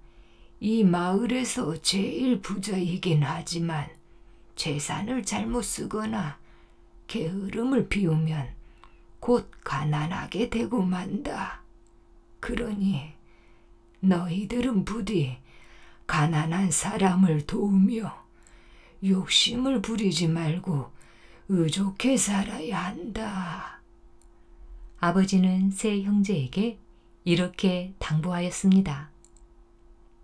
이 마을에서 제일 부자이긴 하지만 재산을 잘못 쓰거나 게으름을 피우면 곧 가난하게 되고 만다. 그러니 너희들은 부디 가난한 사람을 도우며 욕심을 부리지 말고 의족해 살아야 한다. 아버지는 세 형제에게 이렇게 당부하였습니다.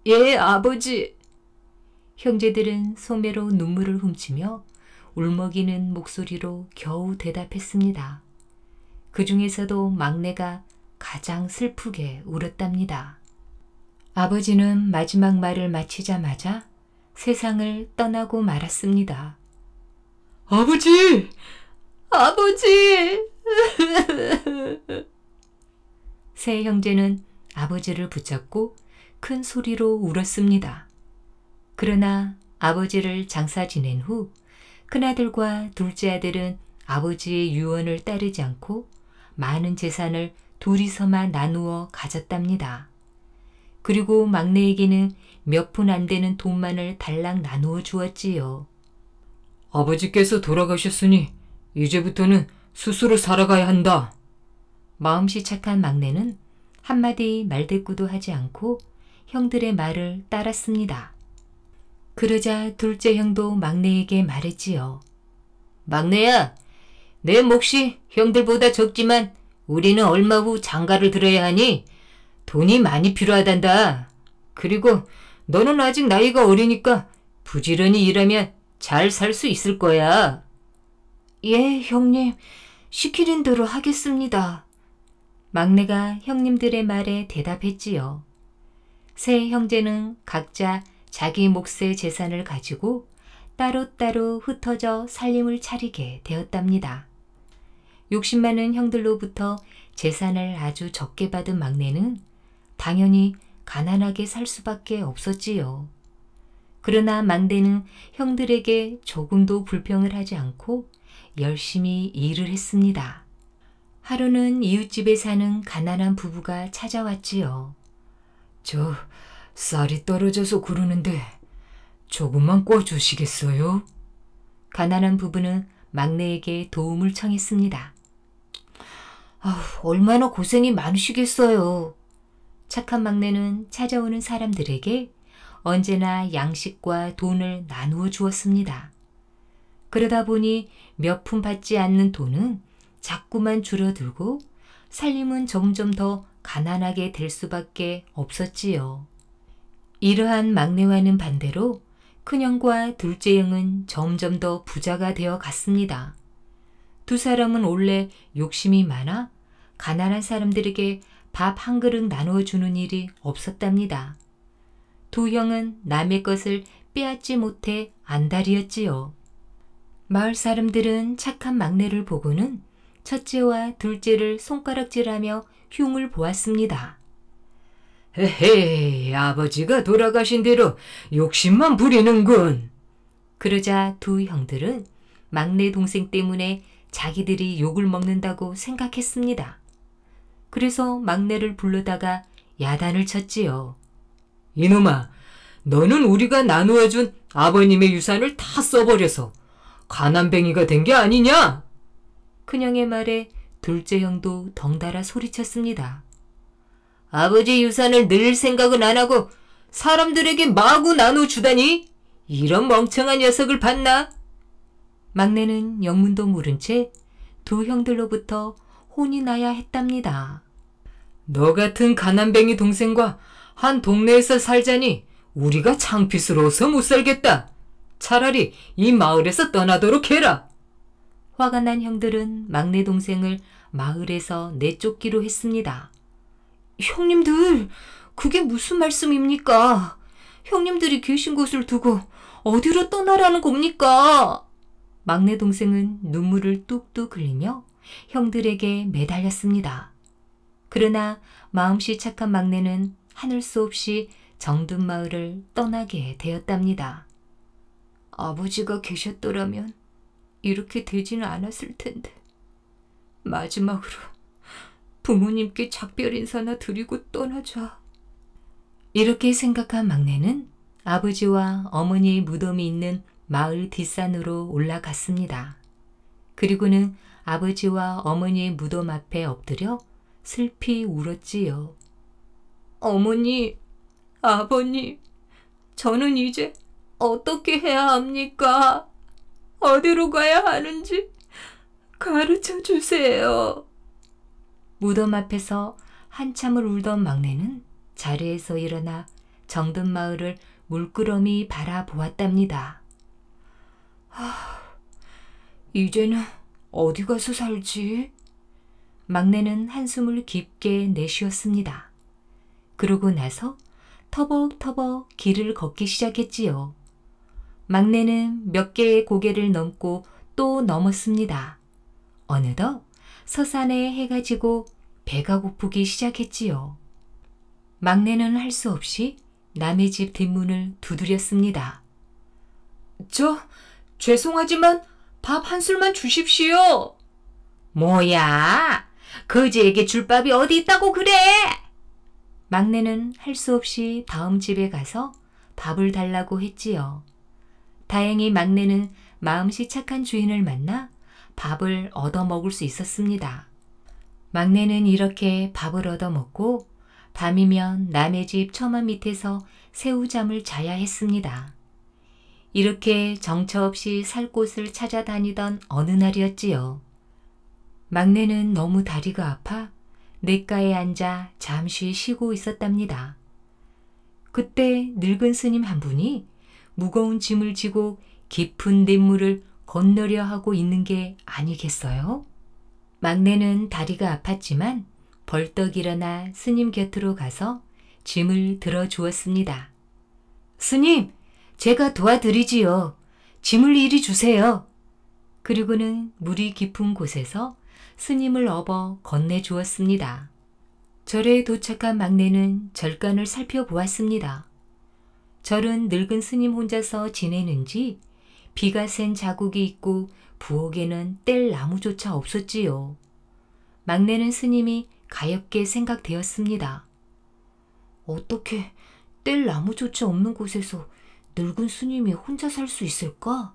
예, 아버지! 형제들은 소매로 눈물을 훔치며 울먹이는 목소리로 겨우 대답했습니다. 그 중에서도 막내가 가장 슬프게 울었답니다. 아버지는 마지막 말을 마치자마자 세상을 떠나고 말았습니다. 아버지! 아버지! 세 형제는 아버지를 붙잡고 큰 소리로 울었습니다. 그러나 아버지를 장사 지낸 후 큰아들과 둘째 아들은 아버지의 유언을 따르지 않고 많은 재산을 둘이서만 나누어 가졌답니다. 그리고 막내에게는 몇 푼 안 되는 돈만을 달랑 나누어 주었지요. 아버지께서 돌아가셨으니 이제부터는 스스로 살아가야 한다. 마음씨 착한 막내는 한마디 말대꾸도 하지 않고 형들의 말을 따랐습니다. 그러자 둘째 형도 막내에게 말했지요. 막내야, 내 몫이 형들보다 적지만 우리는 얼마 후 장가를 들어야 하니 돈이 많이 필요하단다. 그리고 너는 아직 나이가 어리니까 부지런히 일하면 잘 살 수 있을 거야. 예, 형님. 시키는 대로 하겠습니다. 막내가 형님들의 말에 대답했지요. 세 형제는 각자 자기 몫의 재산을 가지고 따로따로 흩어져 살림을 차리게 되었답니다. 60많은 형들로부터 재산을 아주 적게 받은 막내는 당연히 가난하게 살 수밖에 없었지요. 그러나 막내는 형들에게 조금도 불평을 하지 않고 열심히 일을 했습니다. 하루는 이웃집에 사는 가난한 부부가 찾아왔지요. 저, 쌀이 떨어져서 그러는데 조금만 꿔주시겠어요? 가난한 부부는 막내에게 도움을 청했습니다. 아우, 얼마나 고생이 많으시겠어요. 착한 막내는 찾아오는 사람들에게 언제나 양식과 돈을 나누어 주었습니다. 그러다 보니 몇 푼 받지 않는 돈은 자꾸만 줄어들고 살림은 점점 더 가난하게 될 수밖에 없었지요. 이러한 막내와는 반대로 큰형과 둘째 형은 점점 더 부자가 되어 갔습니다. 두 사람은 원래 욕심이 많아 가난한 사람들에게 밥 한 그릇 나누어 주는 일이 없었답니다. 두 형은 남의 것을 빼앗지 못해 안달이었지요. 마을 사람들은 착한 막내를 보고는 첫째와 둘째를 손가락질하며 흉을 보았습니다. 헤헤, 아버지가 돌아가신 대로 욕심만 부리는군. 그러자 두 형들은 막내 동생 때문에 자기들이 욕을 먹는다고 생각했습니다. 그래서 막내를 불러다가 야단을 쳤지요. 이놈아, 너는 우리가 나누어준 아버님의 유산을 다 써버려서 가난뱅이가 된 게 아니냐? 큰형의 말에 둘째 형도 덩달아 소리쳤습니다. 아버지 유산을 늘 생각은 안 하고 사람들에게 마구 나눠주다니? 이런 멍청한 녀석을 봤나? 막내는 영문도 모른 채 두 형들로부터 혼이 나야 했답니다. 너 같은 가난뱅이 동생과 한 동네에서 살자니 우리가 창피스러워서 못 살겠다. 차라리 이 마을에서 떠나도록 해라. 화가 난 형들은 막내 동생을 마을에서 내쫓기로 했습니다. 형님들, 그게 무슨 말씀입니까? 형님들이 계신 곳을 두고 어디로 떠나라는 겁니까? 막내 동생은 눈물을 뚝뚝 흘리며 형들에게 매달렸습니다. 그러나 마음씨 착한 막내는 하늘 수 없이 정둔마을을 떠나게 되었답니다. 아버지가 계셨더라면 이렇게 되지는 않았을 텐데. 마지막으로 부모님께 작별 인사나 드리고 떠나자. 이렇게 생각한 막내는 아버지와 어머니의 무덤이 있는 마을 뒷산으로 올라갔습니다. 그리고는 아버지와 어머니의 무덤 앞에 엎드려 슬피 울었지요. 어머니, 아버님, 저는 이제 어떻게 해야 합니까? 어디로 가야 하는지 가르쳐 주세요. 무덤 앞에서 한참을 울던 막내는 자리에서 일어나 정든 마을을 물끄러미 바라보았답니다. 아, 이제는 어디 가서 살지? 막내는 한숨을 깊게 내쉬었습니다. 그러고 나서 터벅터벅 길을 걷기 시작했지요. 막내는 몇 개의 고개를 넘고 또 넘었습니다. 어느덧 서산에 해가 지고 배가 고프기 시작했지요. 막내는 할 수 없이 남의 집 뒷문을 두드렸습니다. 저, 죄송하지만 밥 한 술만 주십시오. 뭐야? 거지에게 줄 밥이 어디 있다고 그래? 막내는 할 수 없이 다음 집에 가서 밥을 달라고 했지요. 다행히 막내는 마음씨 착한 주인을 만나 밥을 얻어먹을 수 있었습니다. 막내는 이렇게 밥을 얻어먹고 밤이면 남의 집 처마 밑에서 새우잠을 자야 했습니다. 이렇게 정처 없이 살 곳을 찾아다니던 어느 날이었지요. 막내는 너무 다리가 아파 냇가에 앉아 잠시 쉬고 있었답니다. 그때 늙은 스님 한 분이 무거운 짐을 지고 깊은 냇물을 건너려 하고 있는 게 아니겠어요? 막내는 다리가 아팠지만 벌떡 일어나 스님 곁으로 가서 짐을 들어 주었습니다. 스님, 제가 도와드리지요. 짐을 이리 주세요. 그리고는 물이 깊은 곳에서 스님을 업어 건네 주었습니다. 절에 도착한 막내는 절간을 살펴보았습니다. 절은 늙은 스님 혼자서 지내는지 비가 센 자국이 있고 부엌에는 뗄 나무조차 없었지요. 막내는 스님이 가엾게 생각되었습니다. 어떻게 뗄 나무조차 없는 곳에서 늙은 스님이 혼자 살 수 있을까?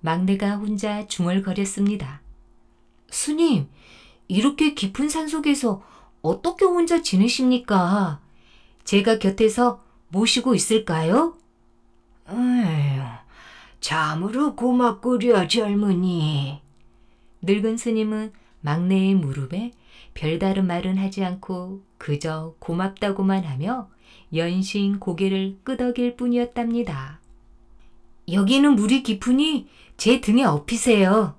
막내가 혼자 중얼거렸습니다. 스님, 이렇게 깊은 산 속에서 어떻게 혼자 지내십니까? 제가 곁에서 모시고 있을까요? 에휴, 참으로 고맙구려 젊은이. 늙은 스님은 막내의 무릎에 별다른 말은 하지 않고 그저 고맙다고만 하며 연신 고개를 끄덕일 뿐이었답니다. 여기는 물이 깊으니 제 등에 업히세요.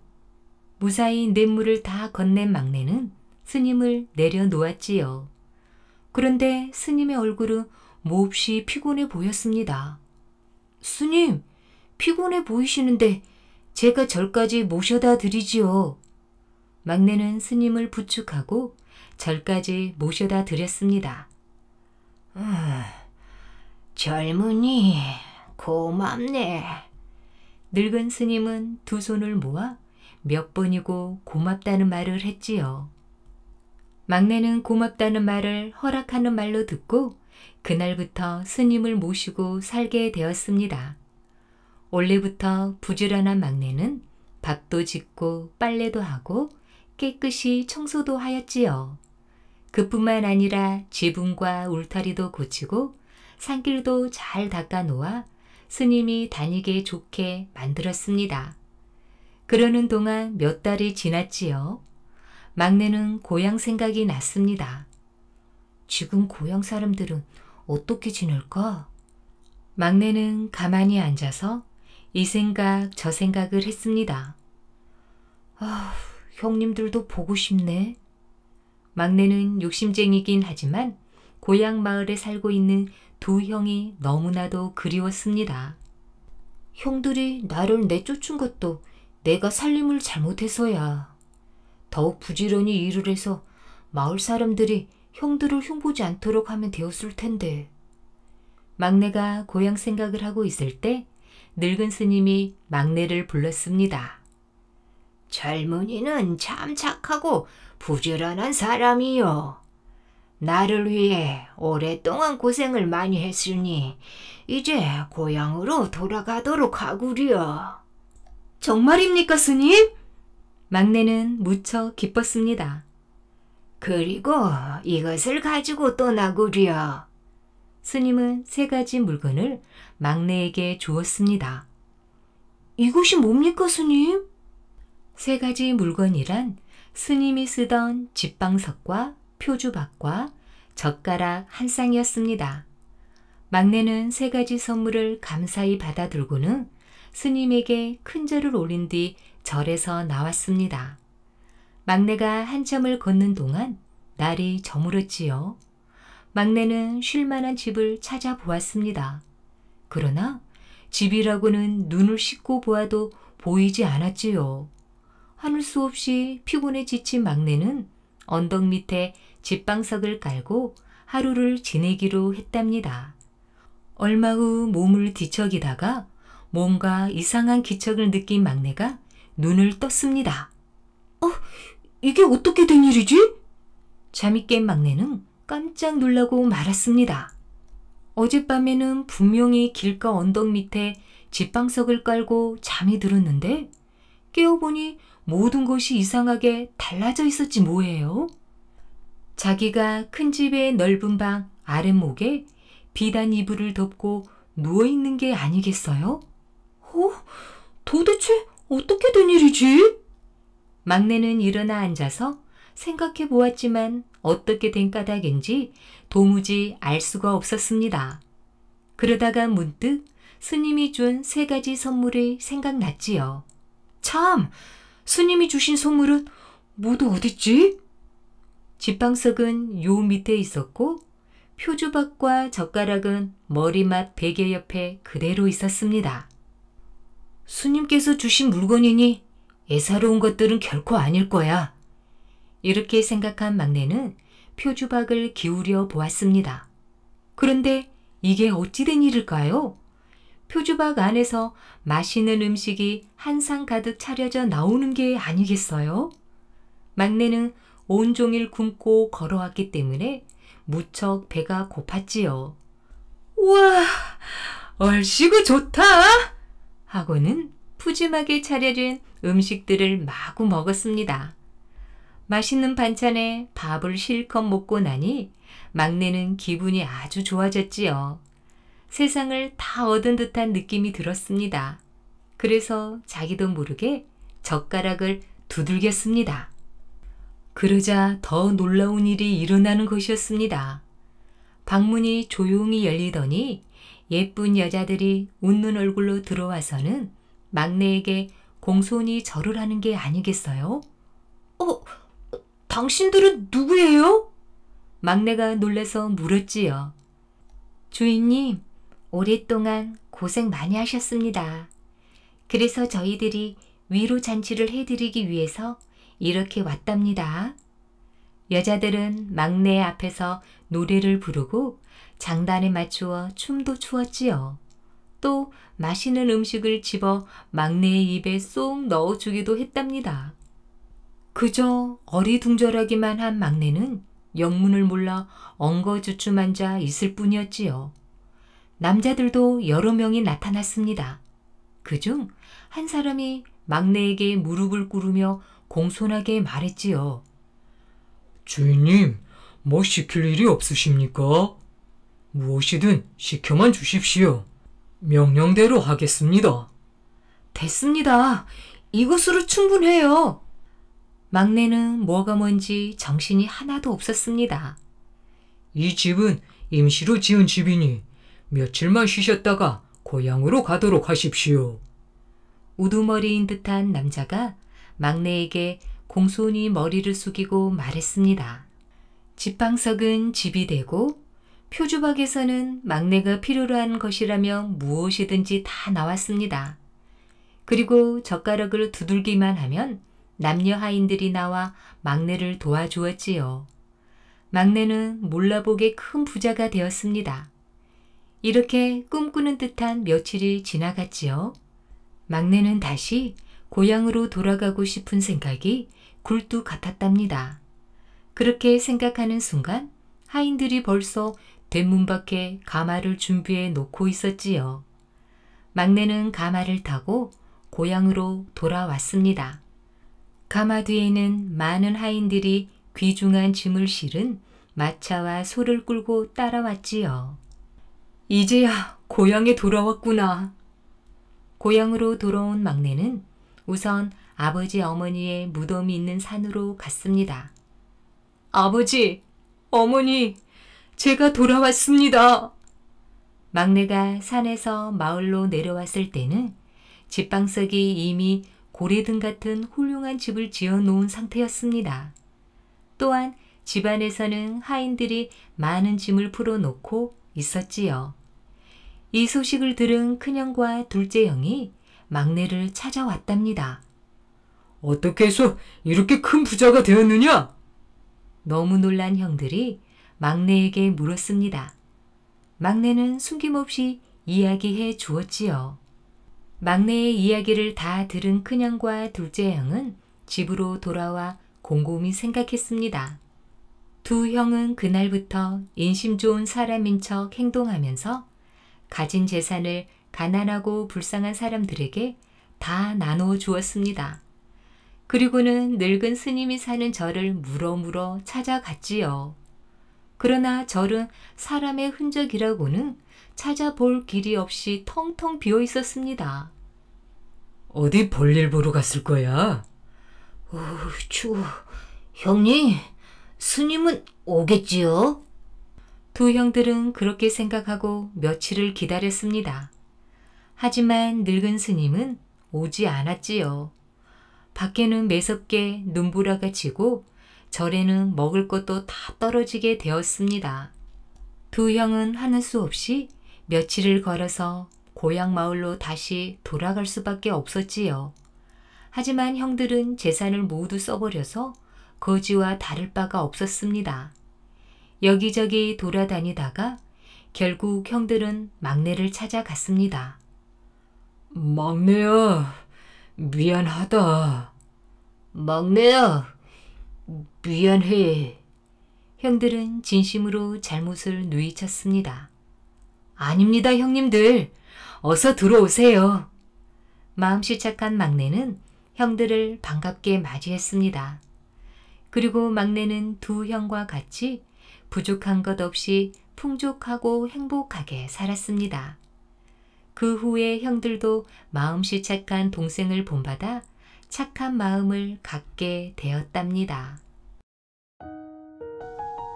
무사히 냇물을 다 건넨 막내는 스님을 내려놓았지요. 그런데 스님의 얼굴은 몹시 피곤해 보였습니다. 스님, 피곤해 보이시는데 제가 절까지 모셔다 드리지요. 막내는 스님을 부축하고 절까지 모셔다 드렸습니다. 아, 젊은이 고맙네. 늙은 스님은 두 손을 모아 몇 번이고 고맙다는 말을 했지요. 막내는 고맙다는 말을 허락하는 말로 듣고 그날부터 스님을 모시고 살게 되었습니다. 원래부터 부지런한 막내는 밥도 짓고 빨래도 하고 깨끗이 청소도 하였지요. 그뿐만 아니라 지붕과 울타리도 고치고 산길도 잘 닦아 놓아 스님이 다니게 좋게 만들었습니다. 그러는 동안 몇 달이 지났지요. 막내는 고향 생각이 났습니다. 지금 고향 사람들은 어떻게 지낼까? 막내는 가만히 앉아서 이 생각 저 생각을 했습니다. 아, 형님들도 보고 싶네. 막내는 욕심쟁이긴 하지만 고향 마을에 살고 있는 두 형이 너무나도 그리웠습니다. 형들이 나를 내쫓은 것도 내가 살림을 잘못해서야. 더욱 부지런히 일을 해서 마을 사람들이 형들을 흉보지 않도록 하면 되었을 텐데. 막내가 고향 생각을 하고 있을 때 늙은 스님이 막내를 불렀습니다. 젊은이는 참 착하고 부지런한 사람이요. 나를 위해 오랫동안 고생을 많이 했으니 이제 고향으로 돌아가도록 하구려. 정말입니까, 스님? 막내는 무척 기뻤습니다. 그리고 이것을 가지고 떠나구려. 스님은 세 가지 물건을 막내에게 주었습니다. 이것이 뭡니까, 스님? 세 가지 물건이란 스님이 쓰던 집방석과 표주박과 젓가락 한 쌍이었습니다. 막내는 세 가지 선물을 감사히 받아들고는 스님에게 큰 절을 올린 뒤 절에서 나왔습니다. 막내가 한참을 걷는 동안 날이 저물었지요. 막내는 쉴만한 집을 찾아보았습니다. 그러나 집이라고는 눈을 씻고 보아도 보이지 않았지요. 하늘 수 없이 피곤에 지친 막내는 언덕 밑에 집방석을 깔고 하루를 지내기로 했답니다. 얼마 후 몸을 뒤척이다가 뭔가 이상한 기척을 느낀 막내가 눈을 떴습니다. 어, 이게 어떻게 된 일이지? 잠이 깬 막내는 깜짝 놀라고 말았습니다. 어젯밤에는 분명히 길가 언덕 밑에 집방석을 깔고 잠이 들었는데 깨어보니 모든 것이 이상하게 달라져 있었지 뭐예요. 자기가 큰 집의 넓은 방 아랫목에 비단 이불을 덮고 누워있는 게 아니겠어요? 어? 도대체 어떻게 된 일이지? 막내는 일어나 앉아서 생각해 보았지만 어떻게 된 까닭인지 도무지 알 수가 없었습니다. 그러다가 문득 스님이 준 세 가지 선물이 생각났지요. 참! 스님이 주신 선물은 모두 어딨지? 집방석은 요 밑에 있었고 표주박과 젓가락은 머리맡 베개 옆에 그대로 있었습니다. 스님께서 주신 물건이니 애사로운 것들은 결코 아닐 거야. 이렇게 생각한 막내는 표주박을 기울여 보았습니다. 그런데 이게 어찌된 일일까요? 표주박 안에서 맛있는 음식이 한상 가득 차려져 나오는 게 아니겠어요? 막내는 온종일 굶고 걸어왔기 때문에 무척 배가 고팠지요. 우와, 얼씨구 좋다! 하고는 푸짐하게 차려진 음식들을 마구 먹었습니다. 맛있는 반찬에 밥을 실컷 먹고 나니 막내는 기분이 아주 좋아졌지요. 세상을 다 얻은 듯한 느낌이 들었습니다. 그래서 자기도 모르게 젓가락을 두들겼습니다. 그러자 더 놀라운 일이 일어나는 것이었습니다. 방문이 조용히 열리더니 예쁜 여자들이 웃는 얼굴로 들어와서는 막내에게 공손히 절을 하는 게 아니겠어요? 어, 당신들은 누구예요? 막내가 놀래서 물었지요. 주인님, 오랫동안 고생 많이 하셨습니다. 그래서 저희들이 위로 잔치를 해드리기 위해서 이렇게 왔답니다. 여자들은 막내 앞에서 노래를 부르고 장단에 맞추어 춤도 추었지요. 또 맛있는 음식을 집어 막내의 입에 쏙 넣어주기도 했답니다. 그저 어리둥절하기만 한 막내는 영문을 몰라 엉거주춤앉아 있을 뿐이었지요. 남자들도 여러 명이 나타났습니다. 그 중 한 사람이 막내에게 무릎을 꿇으며 공손하게 말했지요. 주인님, 뭐 시킬 일이 없으십니까? 무엇이든 시켜만 주십시오. 명령대로 하겠습니다. 됐습니다. 이것으로 충분해요. 막내는 뭐가 뭔지 정신이 하나도 없었습니다. 이 집은 임시로 지은 집이니 며칠만 쉬셨다가 고향으로 가도록 하십시오. 우두머리인 듯한 남자가 막내에게 공손히 머리를 숙이고 말했습니다. 집방석은 집이 되고 표주박에서는 막내가 필요로 한 것이라며 무엇이든지 다 나왔습니다. 그리고 젓가락을 두들기만 하면 남녀 하인들이 나와 막내를 도와주었지요. 막내는 몰라보게 큰 부자가 되었습니다. 이렇게 꿈꾸는 듯한 며칠이 지나갔지요. 막내는 다시 고향으로 돌아가고 싶은 생각이 굴뚝 같았답니다. 그렇게 생각하는 순간 하인들이 벌써 대문 밖에 가마를 준비해 놓고 있었지요. 막내는 가마를 타고 고향으로 돌아왔습니다. 가마 두에는 많은 하인들이 귀중한 짐을 실은 마차와 소를 끌고 따라왔지요. 이제야 고향에 돌아왔구나. 고향으로 돌아온 막내는 우선 아버지 어머니의 무덤이 있는 산으로 갔습니다. 아버지, 어머니, 제가 돌아왔습니다. 막내가 산에서 마을로 내려왔을 때는 집방석이 이미 고래등 같은 훌륭한 집을 지어 놓은 상태였습니다. 또한 집안에서는 하인들이 많은 짐을 풀어 놓고 있었지요. 이 소식을 들은 큰형과 둘째 형이 막내를 찾아왔답니다. 어떻게 해서 이렇게 큰 부자가 되었느냐? 너무 놀란 형들이 막내에게 물었습니다. 막내는 숨김없이 이야기해 주었지요. 막내의 이야기를 다 들은 큰형과 둘째 형은 집으로 돌아와 곰곰이 생각했습니다. 두 형은 그날부터 인심 좋은 사람인 척 행동하면서 가진 재산을 가난하고 불쌍한 사람들에게 다 나누어 주었습니다. 그리고는 늙은 스님이 사는 절을 물어물어 찾아갔지요. 그러나 절은 사람의 흔적이라고는 찾아볼 길이 없이 텅텅 비어 있었습니다. 어디 볼일 보러 갔을 거야? 오, 어, 추, 형님, 스님은 오겠지요? 두 형들은 그렇게 생각하고 며칠을 기다렸습니다. 하지만 늙은 스님은 오지 않았지요. 밖에는 매섭게 눈보라가 치고 절에는 먹을 것도 다 떨어지게 되었습니다. 두 형은 하는 수 없이 며칠을 걸어서 고향 마을로 다시 돌아갈 수밖에 없었지요. 하지만 형들은 재산을 모두 써버려서 거지와 다를 바가 없었습니다. 여기저기 돌아다니다가 결국 형들은 막내를 찾아갔습니다. 막내야, 미안하다. 막내야, 미안해. 형들은 진심으로 잘못을 누이쳤습니다. 아닙니다, 형님들. 어서 들어오세요. 마음씨 착한 막내는 형들을 반갑게 맞이했습니다. 그리고 막내는 두 형과 같이 부족한 것 없이 풍족하고 행복하게 살았습니다. 그 후에 형들도 마음씨 착한 동생을 본받아 착한 마음을 갖게 되었답니다.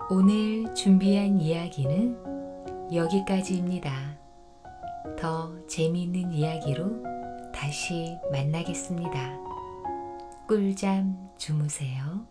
오늘 준비한 이야기는 여기까지입니다. 더 재미있는 이야기로 다시 만나겠습니다. 꿀잠 주무세요.